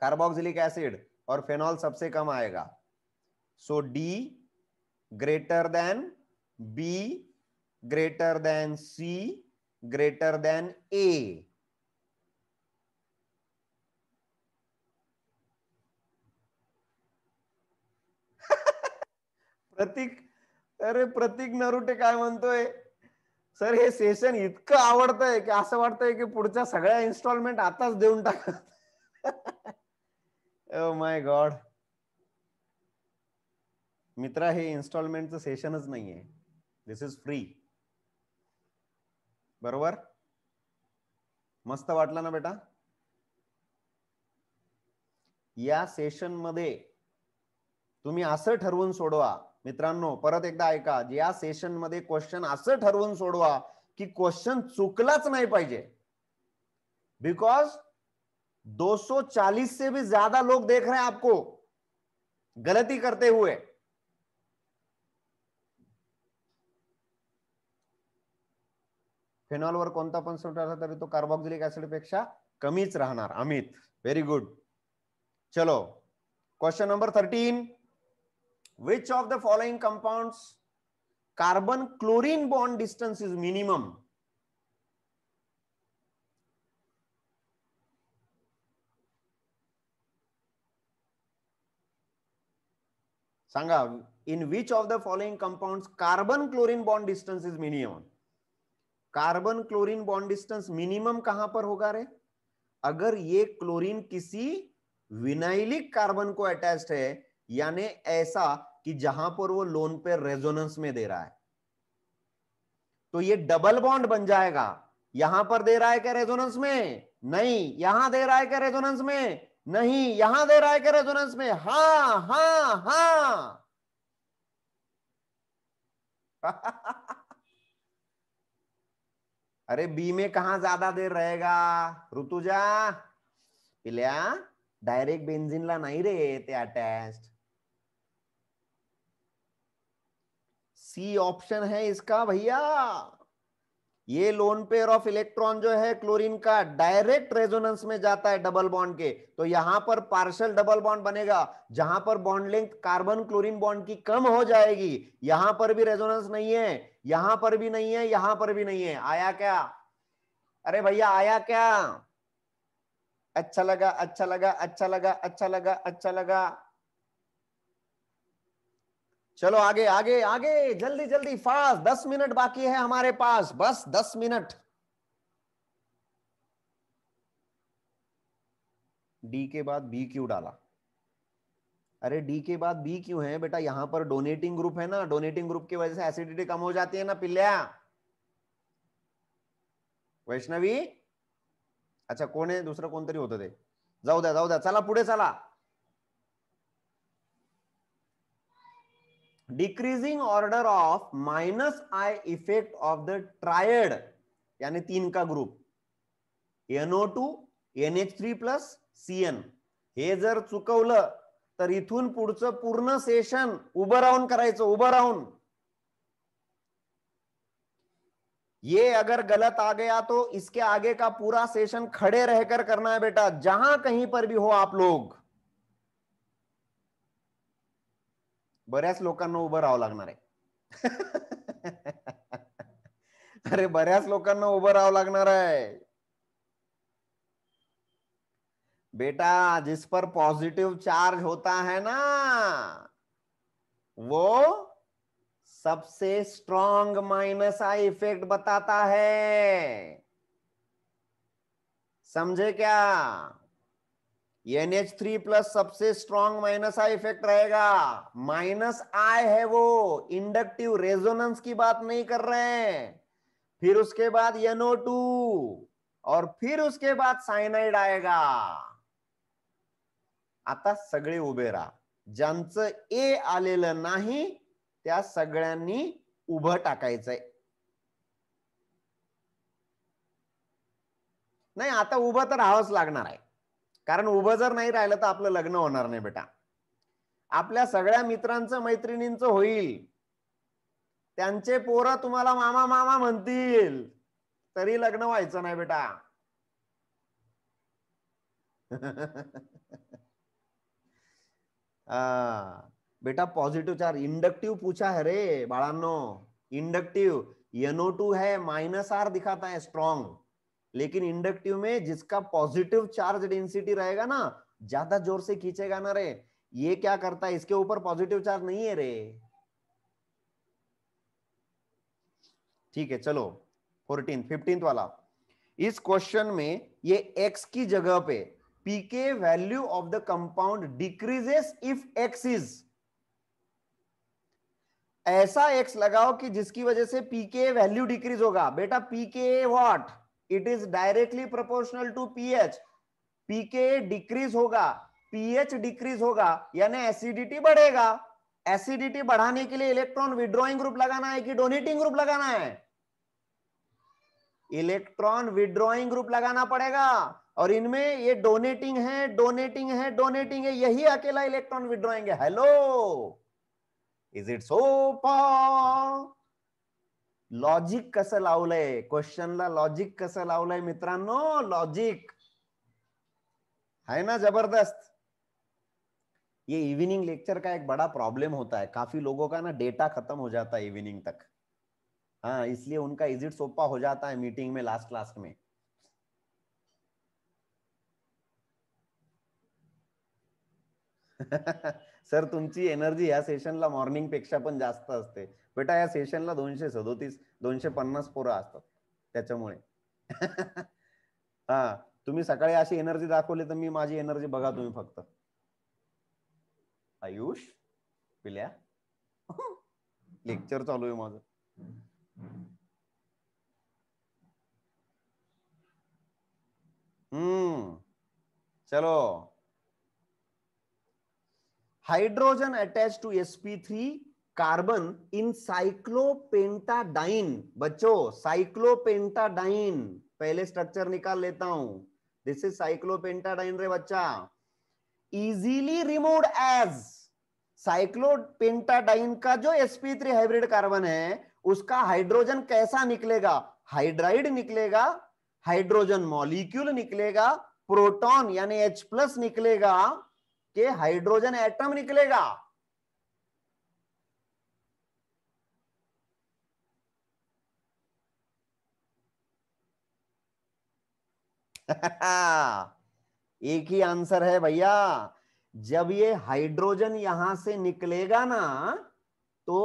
कार्बोक्सिलिक एसिड और फेनॉल सबसे कम आएगा so D greater than B greater than C greater than A. Prateek अरे प्रतीक नरुटे काय म्हणतोय सर हे सेशन इतकं आवडतंय की असं वाटतंय की पुढच्या सगळ्या इन्स्टॉलमेंट आताच देऊन टाकत माय गॉड oh मित्रा हे इन्स्टॉलमेंटचं सेशनच नाही आहे दिस इज फ्री बरोबर मस्त वाटलं ना बेटा या सेशन मध्ये तुम्ही असं ठरवून सोडवा मित्रांनो परत एकदा ऐका या सेशन मध्ये क्वेश्चन असं ठरवून सोडवा की क्वेश्चन चुकलाच नाही पाहिजे बिकॉज चालीस से भी ज्यादा लोग देख रहे हैं आपको गलती करते हुए फेनॉल वर को तरी तो कार्बोक्सिलिक एसिड पेक्षा कमीच राहणार अमित वेरी गुड चलो question number thirteen which of the following compound carbon chlorine bond distance is minimum संगा in which of the following compound carbon chlorine bond distance is minimum carbon chlorine bond distance minimum कहां पर होगा रे अगर ये chlorine किसी vinylic carbon को attach है यानी ऐसा कि जहां पर वो लोन पे रेजोनेंस में दे रहा है तो ये डबल बॉन्ड बन जाएगा यहां पर दे रहा है क्या रेजोनेंस में नहीं यहां दे रहा है क्या रेजोनेंस में नहीं यहां दे रहा है क्या रेजोनेंस में हा हा हा अरे बी में कहा ज्यादा देर रहेगा ऋतुजा पिल्या डायरेक्ट ला नहीं रे ते सी ऑप्शन है इसका भैया ये लोन पेयर ऑफ इलेक्ट्रॉन जो है क्लोरीन का डायरेक्ट रेजोनेंस में जाता है डबल बॉन्ड के तो यहां पर पार्शल डबल बॉन्ड बनेगा जहां पर bond length carbon chlorine bond की कम हो जाएगी यहां पर भी रेजोनेंस नहीं है यहां पर भी नहीं है यहां पर भी नहीं है आया क्या अरे भैया आया क्या अच्छा लगा अच्छा लगा अच्छा लगा अच्छा लगा अच्छा लगा चलो आगे आगे आगे जल्दी जल्दी फास्ट दस मिनट बाकी है हमारे पास बस दस मिनट डी के बाद बी क्यू डाला अरे डी के बाद बी क्यों है बेटा यहाँ पर डोनेटिंग ग्रुप है ना डोनेटिंग ग्रुप की वजह से एसिडिटी कम हो जाती है ना पिल्लिया वैष्णवी अच्छा कोण आहे दुसरं कोणतरी होतं ते जाऊ द्या जाऊ द्या चला पुढे चला decreasing order of minus I effect of the triad यानी तीन का group NO two N H three plus C N जर चुकवलं तर इथून पुढचं पूर्ण सेशन उभं राहून करायचं उभं राहून ये अगर गलत आ गया तो इसके आगे का पूरा सेशन खड़े रहकर करना है बेटा जहां कहीं पर भी हो आप लोग बऱ्याच लोकांना उभं रहा लगना है अरे बऱ्याच लोकांना उभं रहा लगना है बेटा जिस पर पॉजिटिव चार्ज होता है ना वो सबसे स्ट्रॉन्ग माइनस आई इफेक्ट बताता है समझे क्या एन एच थ्री प्लस सबसे स्ट्रॉन्ग माइनस आई इफेक्ट रहेगा माइनस आई है वो इंडक्टिव रेजोनेंस की बात नहीं कर रहे हैं फिर उसके बाद एनओ टू और फिर उसके बाद साइनाइड आएगा आता सगळे उभे राहा ज्यांचं ए आलेलं नाही त्या सगळ्यांनी उभं टाकायचंय नाही आता उभं तर राहावंच लागणार आहे कारण उभं जर नाही राहिलं तर आपलं लग्न होणार नाही बेटा आपल्या सगळ्या मित्रांचं मैत्रिणींचं होईल त्यांचे पोरं तुम्हाला मामा मामा म्हणतील तरी लग्न व्हायचं नाही बेटा हाँ। बेटा पॉजिटिव चार्ज इंडक्टिव पूछा है रे बाड़ानो इंडक्टिव एनओ टू है माइनस आर दिखाता है स्ट्रॉन्ग लेकिन इंडक्टिव में जिसका पॉजिटिव चार्ज डेंसिटी रहेगा ना ज्यादा जोर से खींचेगा ना रे ये क्या करता है इसके ऊपर पॉजिटिव चार्ज नहीं है रे ठीक है चलो फोर्टीन फिफ्टींथ वाला इस क्वेश्चन में ये एक्स की जगह पे pk value of the compound decreases if x is ऐसा x लगाओ कि जिसकी वजह से pk वैल्यू डिक्रीज होगा बेटा pk what it is directly proportional to pH pk decrease होगा pH डिक्रीज होगा यानी एसिडिटी बढ़ेगा एसिडिटी बढ़ाने के लिए इलेक्ट्रॉन विड्रॉइंग ग्रुप लगाना है कि डोनेटिंग ग्रुप लगाना है इलेक्ट्रॉन विड्रॉइंग ग्रुप लगाना पड़ेगा और इनमें ये डोनेटिंग है डोनेटिंग है डोनेटिंग है यही अकेला इलेक्ट्रॉन विड्रॉइंग है hello is it so logic कस ल्वेश्चन लॉजिक कस लो लॉजिक है ना जबरदस्त ये इवनिंग लेक्चर का एक बड़ा प्रॉब्लम होता है काफी लोगों का ना डेटा खत्म हो जाता है इवनिंग तक हाँ इसलिए उनका इजिट सोपा हो जाता है मीटिंग में लास्ट लास्ट में सर तुमची एनर्जी या सेशनला मॉर्निंग पेक्षा पण जास्त असते बेटा या सेशनला दोनशे सदोतीस दोनशे पन्नास पोरं असतात त्याच्यामुळे हा तुम्ही सकाळी अशी एनर्जी दाखवली तर मी माझी एनर्जी बघा तुम्ही फक्त आयुष पिल्या लेक्चर चालू आहे माझं हम्म चलो hydrogen attached to sp3 carbon in cyclopentadiene बच्चों cyclopentadiene पहले स्ट्रक्चर निकाल लेता हूं दिस इज साइक्लोपेंटाडाइन रे बच्चा इजीली रिमूव एज साइक्लोपेंटाडाइन का जो sp3 हाइब्रिड कार्बन है उसका हाइड्रोजन कैसा निकलेगा हाइड्राइड निकलेगा हाइड्रोजन मॉलिक्यूल निकलेगा प्रोटॉन यानी H प्लस निकलेगा के हाइड्रोजन एटम निकलेगा एक ही आंसर है भैया जब ये हाइड्रोजन यहां से निकलेगा ना तो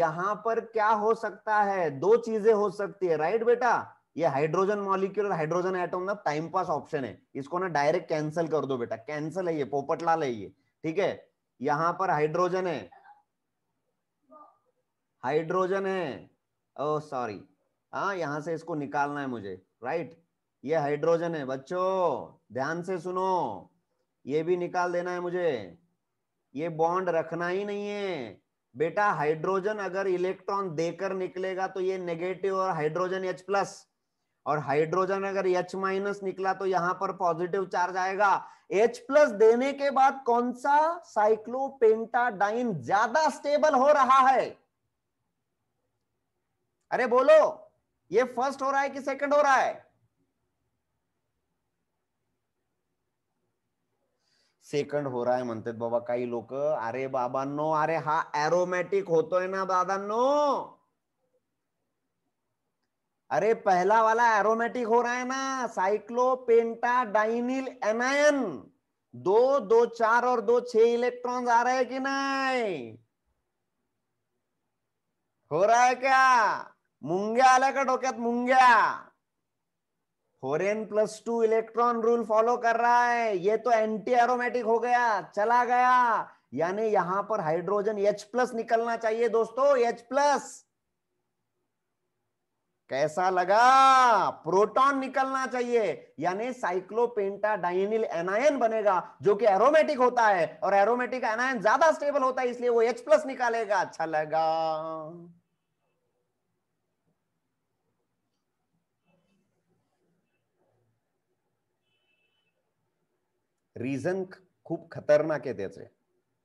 यहां पर क्या हो सकता है दो चीजें हो सकती है राइट बेटा ये हाइड्रोजन मॉलिक्यूल और हाइड्रोजन एटम ना टाइम पास ऑप्शन है इसको ना डायरेक्ट कैंसिल कर दो बेटा कैंसिल है ये पोपटलाल है ये ठीक है यहां पर हाइड्रोजन है हाइड्रोजन है ओ oh, सॉरी हाँ यहां से इसको निकालना है मुझे राइट ये हाइड्रोजन है बच्चों ध्यान से सुनो ये भी निकाल देना है मुझे ये बॉन्ड रखना ही नहीं है बेटा हाइड्रोजन अगर इलेक्ट्रॉन देकर निकलेगा तो ये नेगेटिव और हाइड्रोजन एच प्लस और हाइड्रोजन अगर H माइनस निकला तो यहां पर पॉजिटिव चार्ज आएगा H प्लस देने के बाद कौन सा साइक्लोपेंटाडाइन ज्यादा स्टेबल हो रहा है अरे बोलो ये फर्स्ट हो रहा है कि सेकंड हो रहा है सेकंड हो रहा है मनते बाबा कई लोग अरे नो अरे हा ॲरोमॅटिक है ना नो अरे पहला वाला एरोमेटिक हो रहा है ना साइक्लोपेंटा डाइनिल एनायन दो दो चार और दो छह इलेक्ट्रॉन्स आ रहे हैं कि नहीं हो रहा है क्या मुंग्या आला का डोक्यात मुंग्या four N plus two electron rule follow कर रहा है ये तो एंटी एरोमेटिक हो गया चला गया यानी यहां पर हाइड्रोजन H प्लस निकलना चाहिए दोस्तों H प्लस कैसा लगा प्रोटॉन निकलना चाहिए यानी साइक्लोपेंटाडाइनिल एनायन बनेगा जो कि एरोमेटिक होता है और एरोमेटिक एनायन ज्यादा स्टेबल होता है इसलिए वो H प्लस निकालेगा अच्छा लगा रीजन खूब खतरनाक है त्याचे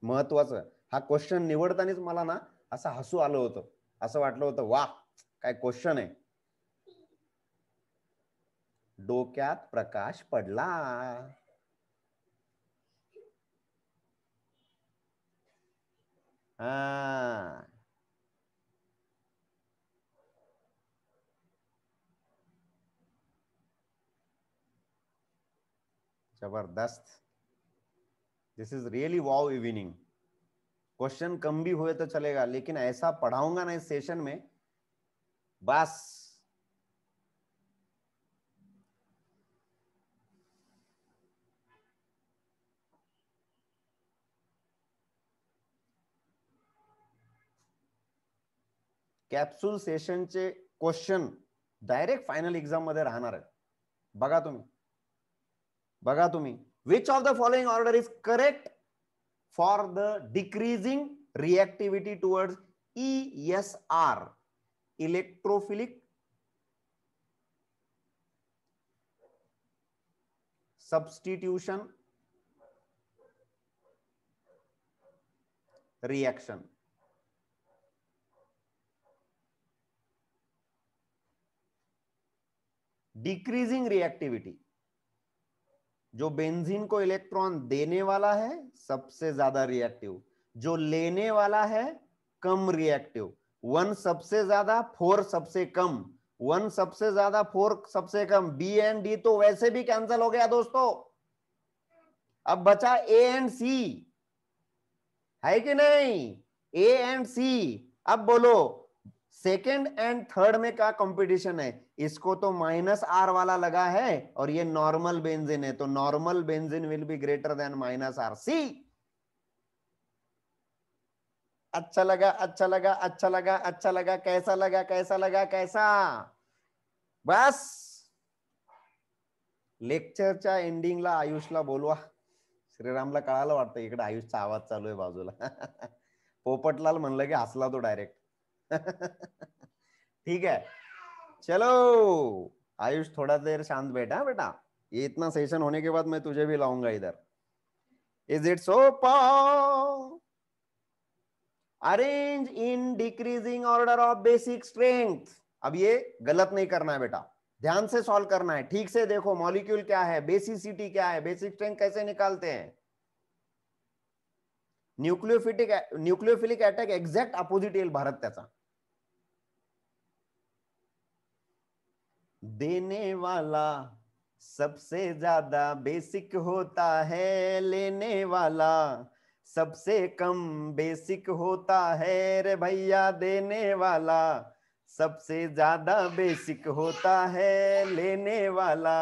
महत्वाचं हा क्वेश्चन निवडतानाच मला ना असं हसू आलं होतं असं वाटलं क्वेश्चन है डोक्यात प्रकाश पडला जबरदस्त this is really wow evening question कम भी हुए तो चलेगा लेकिन ऐसा पढ़ाऊंगा ना इस सेशन में बस सेशन चे क्वेश्चन डायरेक्ट फाइनल एक्झाम मध्य बुम्मी बुम्मी which of the following order is correct for the decreasing reactivity towards E S R electrophilic substitution reaction decreasing reactivity जो बेंजीन को इलेक्ट्रॉन देने वाला है सबसे ज्यादा रिएक्टिव जो लेने वाला है कम रिएक्टिव वन सबसे ज्यादा फोर सबसे कम वन सबसे ज्यादा फोर सबसे कम बी एंड डी तो वैसे भी कैंसिल हो गया दोस्तों अब बचा ए एंड सी है कि नहीं ए एंड सी अब बोलो सेकंड एंड थर्ड में का कंपटीशन है इसको तो माइनस आर वाला लगा है और ये नॉर्मल बेंजिन है तो normal benzene will be greater than minus R C अच्छा लगा अच्छा लगा अच्छा लगा अच्छा लगा कैसा लगा कैसा लगा कैसा बस लेक्चरच्या एंडिंगला आयुषला बोलवा श्रीरामला कळालं वाटतं इकडे आयुषचा आवाज चालू आहे बाजूला पोपटलाल म्हणलं की हसला तो डायरेक्ट ठीक है चलो आयुष थोड़ा देर शांत बैठा बेटा ये इतना सेशन होने के बाद मैं तुझे भी लाऊंगा इधर is it so arrange in decreasing order of basic strength अब ये गलत नहीं करना है बेटा ध्यान से सॉल्व करना है ठीक से देखो मॉलिक्यूल क्या है बेसिसिटी क्या है बेसिक स्ट्रेंथ कैसे निकालते हैं न्यूक्लियोफिटिक न्यूक्लियोफिलिक अटैक एक्झॅक्ट अपोजिट भारत त्याचा देने वाला सबसे ज्यादा बेसिक होता है लेने वाला सबसे कम बेसिक होता है रे भैया देने वाला सबसे ज्यादा बेसिक होता है लेने वाला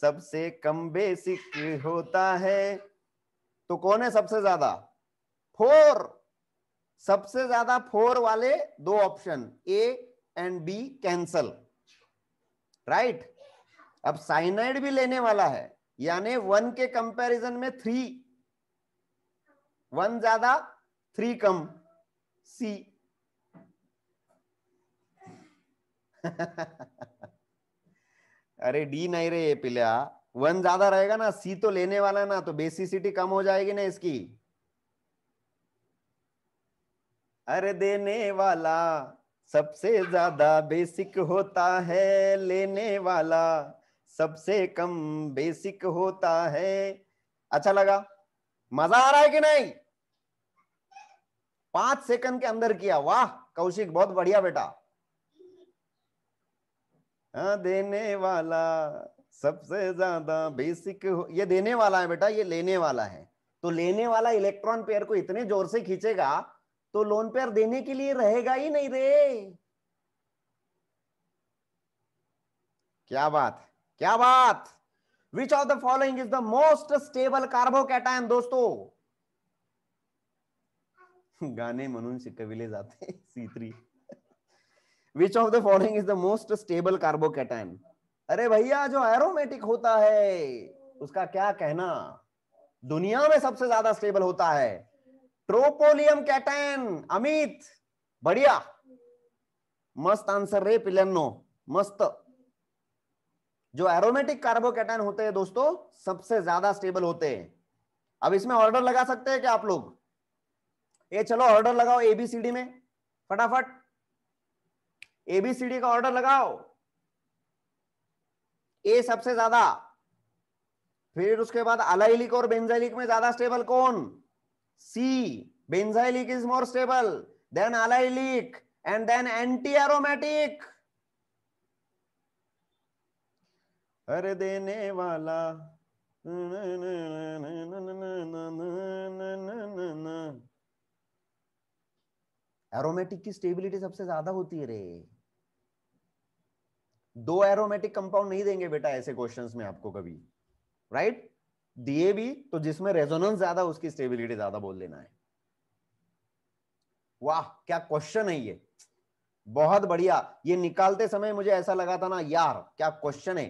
सबसे कम बेसिक होता है तो कौन है सबसे ज्यादा फोर सबसे ज्यादा फोर वाले दो option A and B cancel right अब साइनाइड भी लेने वाला है यानी वन के कंपैरिजन में थ्री वन ज्यादा थ्री कम सी अरे डी नहीं रे ये वन ज्यादा रहेगा ना सी तो लेने वाला ना तो बेसिसिटी कम हो जाएगी ना इसकी अरे देने वाला सबसे ज्यादा बेसिक होता है लेने वाला सबसे कम बेसिक होता है अच्छा लगा मजा आ रहा है कि नहीं पांच सेकंड के अंदर किया वाह कौशिक बहुत बढ़िया बेटा हाँ देने वाला सबसे ज्यादा बेसिक ये देने वाला है बेटा ये लेने वाला है तो लेने वाला इलेक्ट्रॉन पेयर को इतने जोर से खींचेगा तो लोन पेयर देने के लिए रहेगा ही नहीं रे क्या बात क्या बात which of the following is the most stable carbo carbocation दोस्तों गाने मनुन से कविले जाते C three which of the following is the most stable carbo carbocation अरे भैया जो एरोमेटिक होता है उसका क्या कहना दुनिया में सबसे ज्यादा स्टेबल होता है ट्रोपोलियम कैटायन अमित बढ़िया मस्त आंसर रे पिलनो मस्त जो एरोमेटिक कैटन होते हैं दोस्तों सबसे ज्यादा स्टेबल होते हैं अब इसमें ऑर्डर लगा सकते हैं क्या आप लोग ये चलो ऑर्डर लगाओ एबीसीडी में फटाफट एबीसीडी का ऑर्डर लगाओ ए सबसे ज्यादा फिर उसके बाद अलाइलिक और बेंजाइलिक में ज्यादा स्टेबल कौन C. Benzylic is more stable than allylic and then anti-aromatic. हर देने वाला एरोमेटिक की स्टेबिलिटी सबसे ज्यादा होती है रे दो एरोमेटिक कंपाउंड नहीं देंगे बेटा ऐसे क्वेश्चंस में आपको कभी राइट right? दिए भी तो जिसमें रेजोनेंस ज्यादा उसकी स्टेबिलिटी ज्यादा बोल देना है वाह क्या क्वेश्चन है ये बहुत बढ़िया ये निकालते समय मुझे ऐसा लगा था ना यार क्या क्वेश्चन है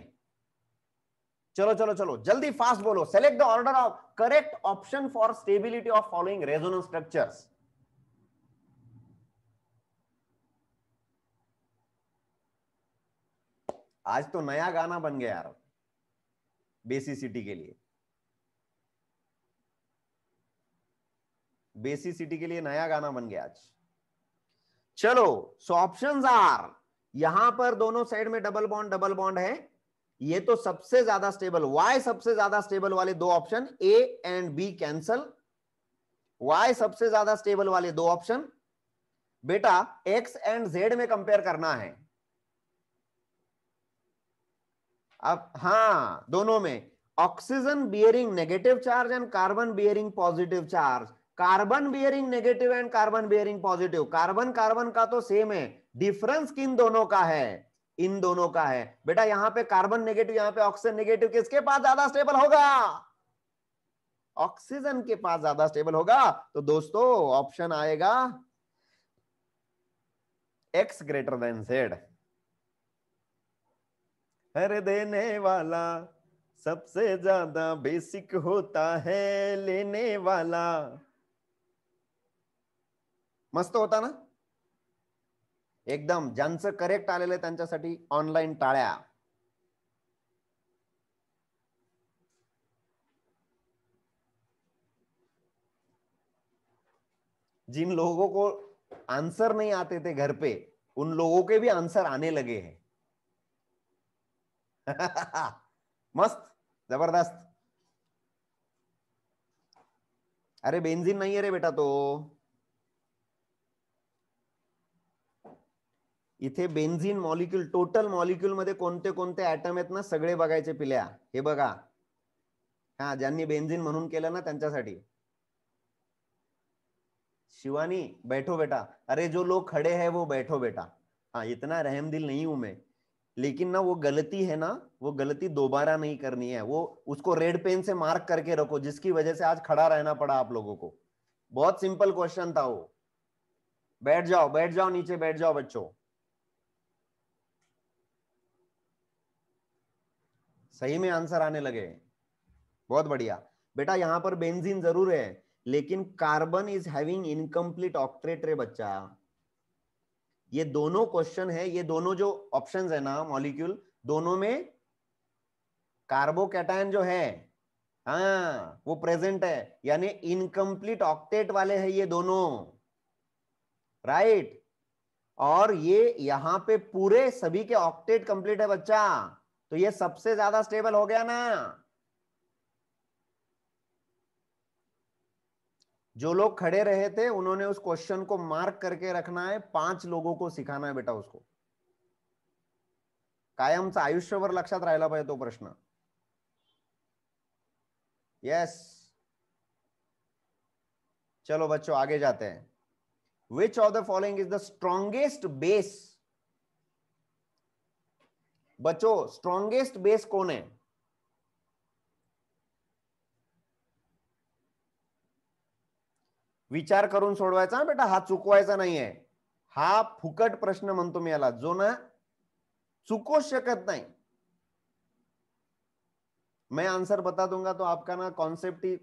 चलो चलो चलो जल्दी फास्ट बोलो select the order of correct option for stability of following resonance structures आज तो नया गाना बन गया यार बेसिसिटी के लिए बेसी सिटी के लिए नया गाना बन गया आज चलो सो ऑप्शन आर यहां पर दोनों साइड में डबल बॉन्ड डबल बॉन्ड है ये तो सबसे ज्यादा स्टेबल वाई सबसे ज्यादा स्टेबल वाले दो option A and B cancel why सबसे ज्यादा स्टेबल वाले दो ऑप्शन बेटा एक्स एंड जेड में कंपेयर करना है अब हाँ दोनों में oxygen bearing negative charge and carbon bearing positive charge carbon bearing negative and carbon bearing positive carbon carbon का तो सेम है डिफरेंस किन दोनों का है इन दोनों का है बेटा यहां पे कार्बन नेगेटिव यहां पे ऑक्सीजन नेगेटिव किसके पास ज्यादा स्टेबल होगा ऑक्सीजन के पास ज्यादा स्टेबल होगा तो दोस्तों ऑप्शन आएगा एक्स ग्रेटर देन जेड हर देने वाला सबसे ज्यादा बेसिक होता है लेने वाला मस्त होता ना एकदम ज्यांचं करेक्ट आलेलं आहे त्यांच्यासाठी ऑनलाईन टाळ्या जिन लोगों को आंसर नहीं आते थे घर पे उन लोगों के भी आंसर आने लगे हैं मस्त जबरदस्त अरे बेंजीन नहीं है रे बेटा तो इथे बेन्जीन मॉलिक्यूल टोटल मॉलिक्यूल मध्य को कोणते है ना सगले बघायचे पिल्या हे हाँ जान बेन्जीन बेन्झिन ना शिवानी बैठो बेटा अरे जो लोग खड़े हैं वो बैठो बेटा हाँ इतना रहम दिल नहीं हूं मैं लेकिन ना वो गलती है ना वो गलती दोबारा नहीं करनी है वो उसको रेड पेन से मार्क करके रखो जिसकी वजह से आज खड़ा रहना पड़ा आप लोगों को बहुत सिंपल क्वेश्चन था वो बैठ जाओ बैठ जाओ नीचे बैठ जाओ बच्चों सही में आंसर आने लगे बहुत बढ़िया बेटा यहाँ पर बेंजीन जरूर है लेकिन carbon is having incomplete octet रे बच्चा ये दोनों क्वेश्चन है ये दोनों जो ऑप्शन है ना मॉलिक्यूल दोनों में कार्बोकैटायन जो है आ, हाँ, वो प्रेजेंट है यानी इनकम्प्लीट ऑक्टेट वाले हैं ये दोनों राइट और ये यहां पे पूरे सभी के ऑक्टेट कंप्लीट है बच्चा तो ये सबसे ज्यादा स्टेबल हो गया ना जो लोग खड़े रहे थे उन्होंने उस क्वेश्चन को मार्क करके रखना है पांच लोगों को सिखाना है बेटा उसको कायमचा आयुष्यभर लक्षात राहिला पाहिजे तो प्रश्न यस चलो बच्चों आगे जाते हैं which of the following is the strongest base बच्चों स्ट्रॉन्गेस्ट बेस कौन है विचार कर बेटा हा नहीं है हा फुकट प्रश्न मन तो मैं जो ना चुको शकत नहीं मैं आंसर बता दूंगा तो आपका ना कॉन्सेप्ट ही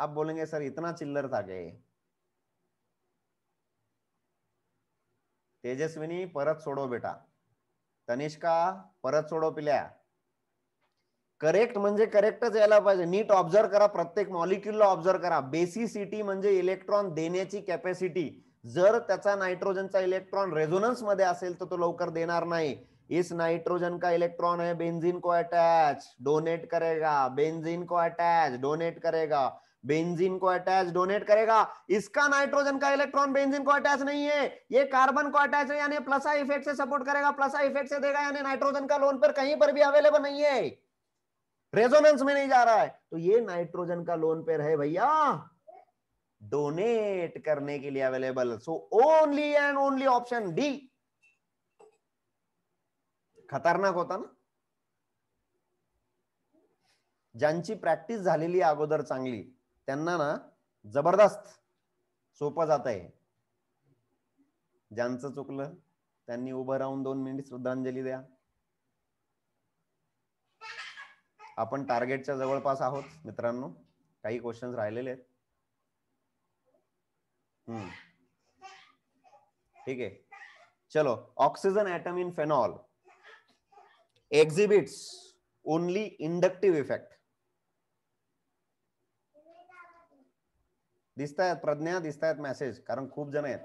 आप बोलेंगे सर इतना चिल्लर था गए तेजस्विनी परत सोडो बेटा तनिष्का परत सोडव पिल्या करेक्ट म्हणजे करेक्टच यायला पाहिजे नीट ऑब्झर्व करा प्रत्येक मॉलिक्युलला ऑब्झर्व करा बेसिसिटी म्हणजे इलेक्ट्रॉन देण्याची कॅपॅसिटी जर त्याचा नायट्रोजनचा इलेक्ट्रॉन रेझोनन्स मध्ये असेल तर तो लवकर देणार नाही इस नायट्रोजन का इलेक्ट्रॉन आहे बेन्झिन को अटॅच डोनेट करेगा बेन्झिन को अटॅच डोनेट करेगा बेंजीन को अटैच डोनेट करेगा इसका नाइट्रोजन का इलेक्ट्रॉन बेंजीन को अटैच नहीं है ये कार्बन को अटैच है यानी प्लस आई इफेक्ट से सपोर्ट करेगा प्लस आई इफेक्ट से देगा यानी नाइट्रोजन का लोन पर कहीं पर भी अवेलेबल नहीं है रेजोनेंस में नहीं जा रहा है तो ये नाइट्रोजन का लोन पेयर है भैया डोनेट करने के लिए available so only and only option D खतरनाक होता ना जी प्रैक्टिस अगोदर चांगली त्यांना ना जबरदस्त सोपं जात आहे ज्यांचं चुकलं त्यांनी उभं राहून दोन मिनिट श्रद्धांजली द्या आपण टार्गेटच्या जवळपास आहोत मित्रांनो काही क्वेश्चन राहिलेले आहेत ठीक आहे चलो oxygen atom in phenol exhibits only inductive effect दिस्ता है प्रज्ञा दिस्ता है मैसेज कारण खूब जन है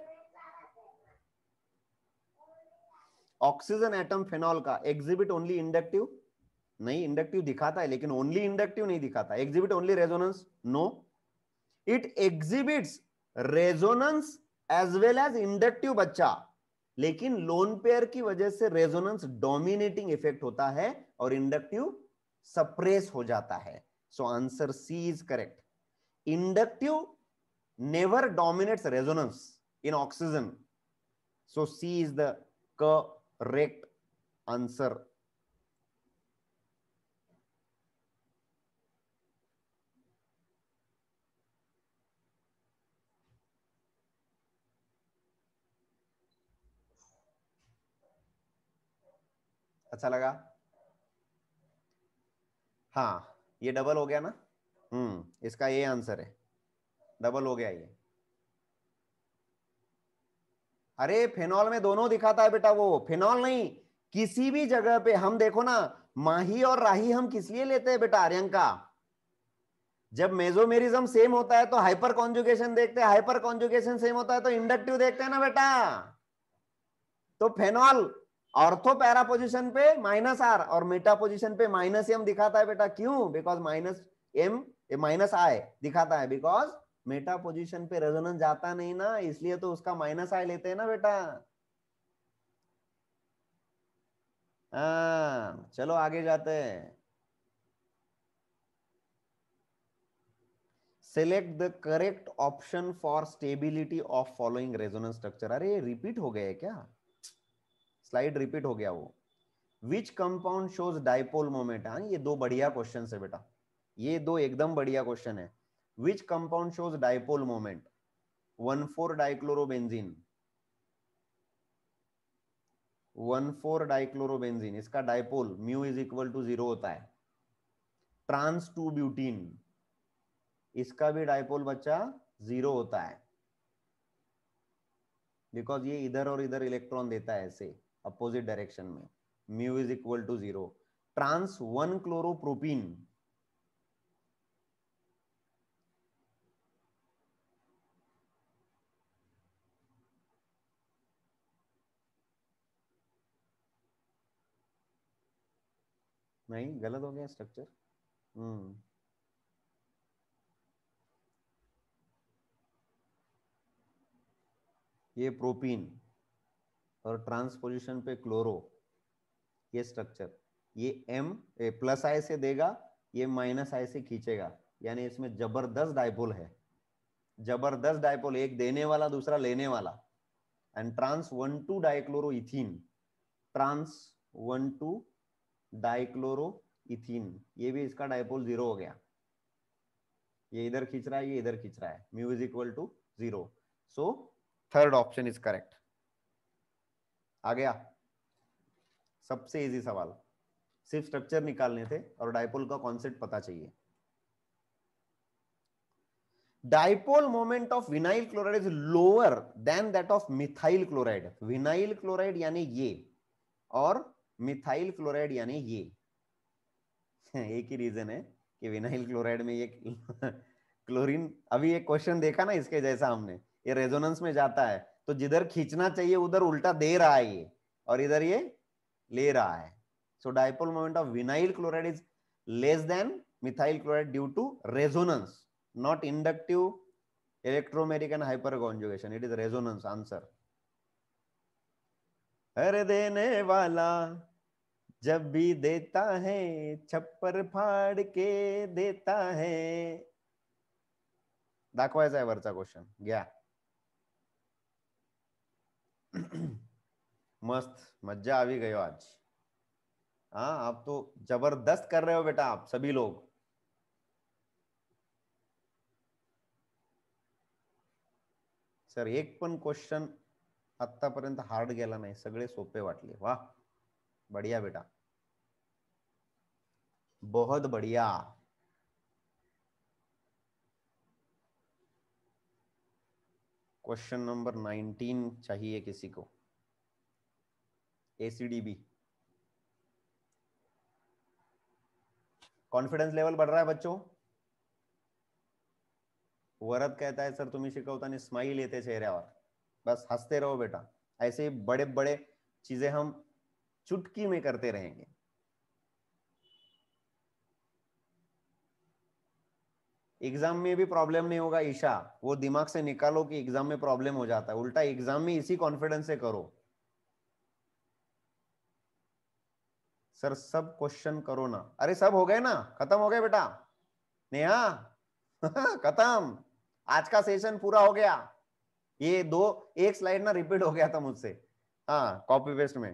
ऑक्सीजन एटम फेनॉल का एग्जिबिट ओनली इंडक्टिव नहीं इंडक्टिव दिखाता है लेकिन ओनली इंडक्टिव नहीं दिखाता exhibit only resonance no it exhibits resonance as well as inductive बच्चा लेकिन लोन पेयर की वजह से रेजोनेंस डोमिनेटिंग इफेक्ट होता है और इंडक्टिव सप्रेस हो जाता है so answer C is correct inductive never dominates resonance in oxygen. So C is the correct answer. अच्छा लगा हाँ ये डबल हो गया ना हम्म इसका ये आंसर है डबल हो गया ये अरे फेनॉल में दोनों दिखाता है बेटा वो फेनॉल नहीं किसी भी जगह पे हम देखो ना माही और राही हम किस लिए लेते हैं बेटा आर्यंग का जब मेजोमेरिज्म सेम होता है तो हाइपर कॉन्जुगेशन देखते हैं हाइपर कॉन्जुगेशन सेम होता है तो इंडक्टिव देखते हैं ना बेटा तो फेनॉल ऑर्थो पैरा पोजिशन पे माइनस आर और मेटा पोजिशन पे माइनस एम दिखाता है बेटा क्यों because minus M minus I दिखाता है बिकॉज मेटा पोजीशन पे रेजोनेंस जाता नहीं ना इसलिए तो उसका माइनस आई लेते हैं ना बेटा आ, हाँ, चलो आगे जाते हैं select the correct option for stability of following resonance structure अरे रिपीट हो गया है क्या स्लाइड रिपीट हो गया वो which compound shows dipole moment ये दो बढ़िया क्वेश्चन है बेटा ये दो एकदम बढ़िया क्वेश्चन है which compound shows dipole moment 1 4 dichlorobenzene 1 4 dichlorobenzene इसका dipole mu is equal to zero होता है ट्रांस टू ब्यूटीन इसका भी डायपोल बच्चा जीरो होता है बिकॉज ये इधर और इधर इलेक्ट्रॉन देता है ऐसे अपोजिट डायरेक्शन में mu is equal to zero trans one chloropropene नहीं गलत हो गया स्ट्रक्चर हम्म ये प्रोपीन और ट्रांसपोजिशन पे क्लोरो ये स्ट्रक्चर ये एम ए प्लस आई से देगा ये माइनस आई से खींचेगा यानी इसमें जबरदस्त डायपोल है जबरदस्त डायपोल एक देने वाला दूसरा लेने वाला and trans one two dichloro trans one two dichloro ethene ये भी इसका डायपोल जीरो हो गया ये इधर खींच रहा है ये इधर खींच रहा है mu is equal to zero so third option is correct आ गया सबसे इजी सवाल सिर्फ स्ट्रक्चर निकालने थे और डायपोल का कॉन्सेप्ट पता चाहिए dipole moment of vinyl chloride is lower than that of methyl chloride vinyl chloride यानी ये और मिथाइल क्लोराइड यानी ये एक ही रीजन है कि विनाइल क्लोराइड में ये क्लोरीन अभी एक क्वेश्चन देखा ना इसके जैसा हमने ये रेजोनेंस में जाता है तो जिधर खींचना चाहिए उधर उल्टा दे रहा है ये और इधर ये ले रहा है so dipole moment of vinyl chloride is less than methyl chloride due to resonance not inductive electromeric and hyperconjugation it is resonance answer हर देने वाला जब भी देता है छप्पर फाड़ के देता है दाखवायचा आहे वरचा क्वेश्चन घ्या मस्त मज्जा आवी गयो आज हाँ आप तो जबरदस्त कर रहे हो बेटा आप सभी लोग सर एक पण क्वेश्चन आतापर्यत हार्ड गेला नहीं सगले सोपे वाटले वाह बढिया बेटा बहुत बढिया क्वेश्चन नंबर 19 चाहिए किसी को एसीडीबी कॉन्फिडेंस लेवल बढ़ रहा है बच्चों वरद कहता है सर तुम्हें शिकवताना स्माइल लेते चेहर बस हंसते रहो बेटा ऐसे बड़े बड़े चीजें हम चुटकी में करते रहेंगे एग्जाम में भी प्रॉब्लम नहीं होगा ईशा वो दिमाग से निकालो कि एग्जाम में प्रॉब्लम हो जाता है उल्टा एग्जाम में इसी कॉन्फिडेंस से करो सर सब क्वेश्चन करो ना अरे सब हो गए ना खत्म हो गए बेटा नेहा खत्म आज का सेशन पूरा हो गया ये दो एक स्लाइड ना रिपीट हो गया था मुझसे हाँ कॉपी पेस्ट में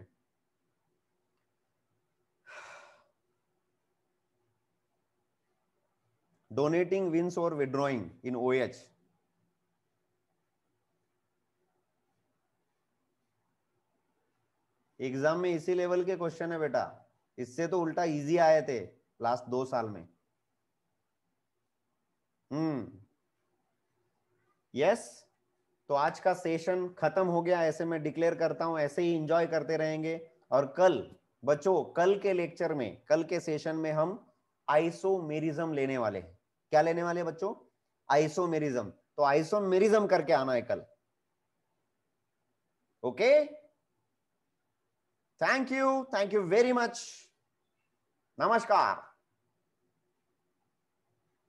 डोनेटिंग विंस और withdrawing in O H exam में इसी लेवल के क्वेश्चन है बेटा इससे तो उल्टा इजी आए थे लास्ट दो साल में हम्म यस तो आज का सेशन खत्म हो गया ऐसे में डिक्लेयर करता हूं ऐसे ही इंजॉय करते रहेंगे और कल बच्चों कल के लेक्चर में कल के सेशन में हम आइसोमेरिज्म लेने वाले हैं क्या लेने वाले बच्चों आइसोमेरिज्म तो आइसोमेरिज्म करके आना है कल okay thank you thank you very much नमस्कार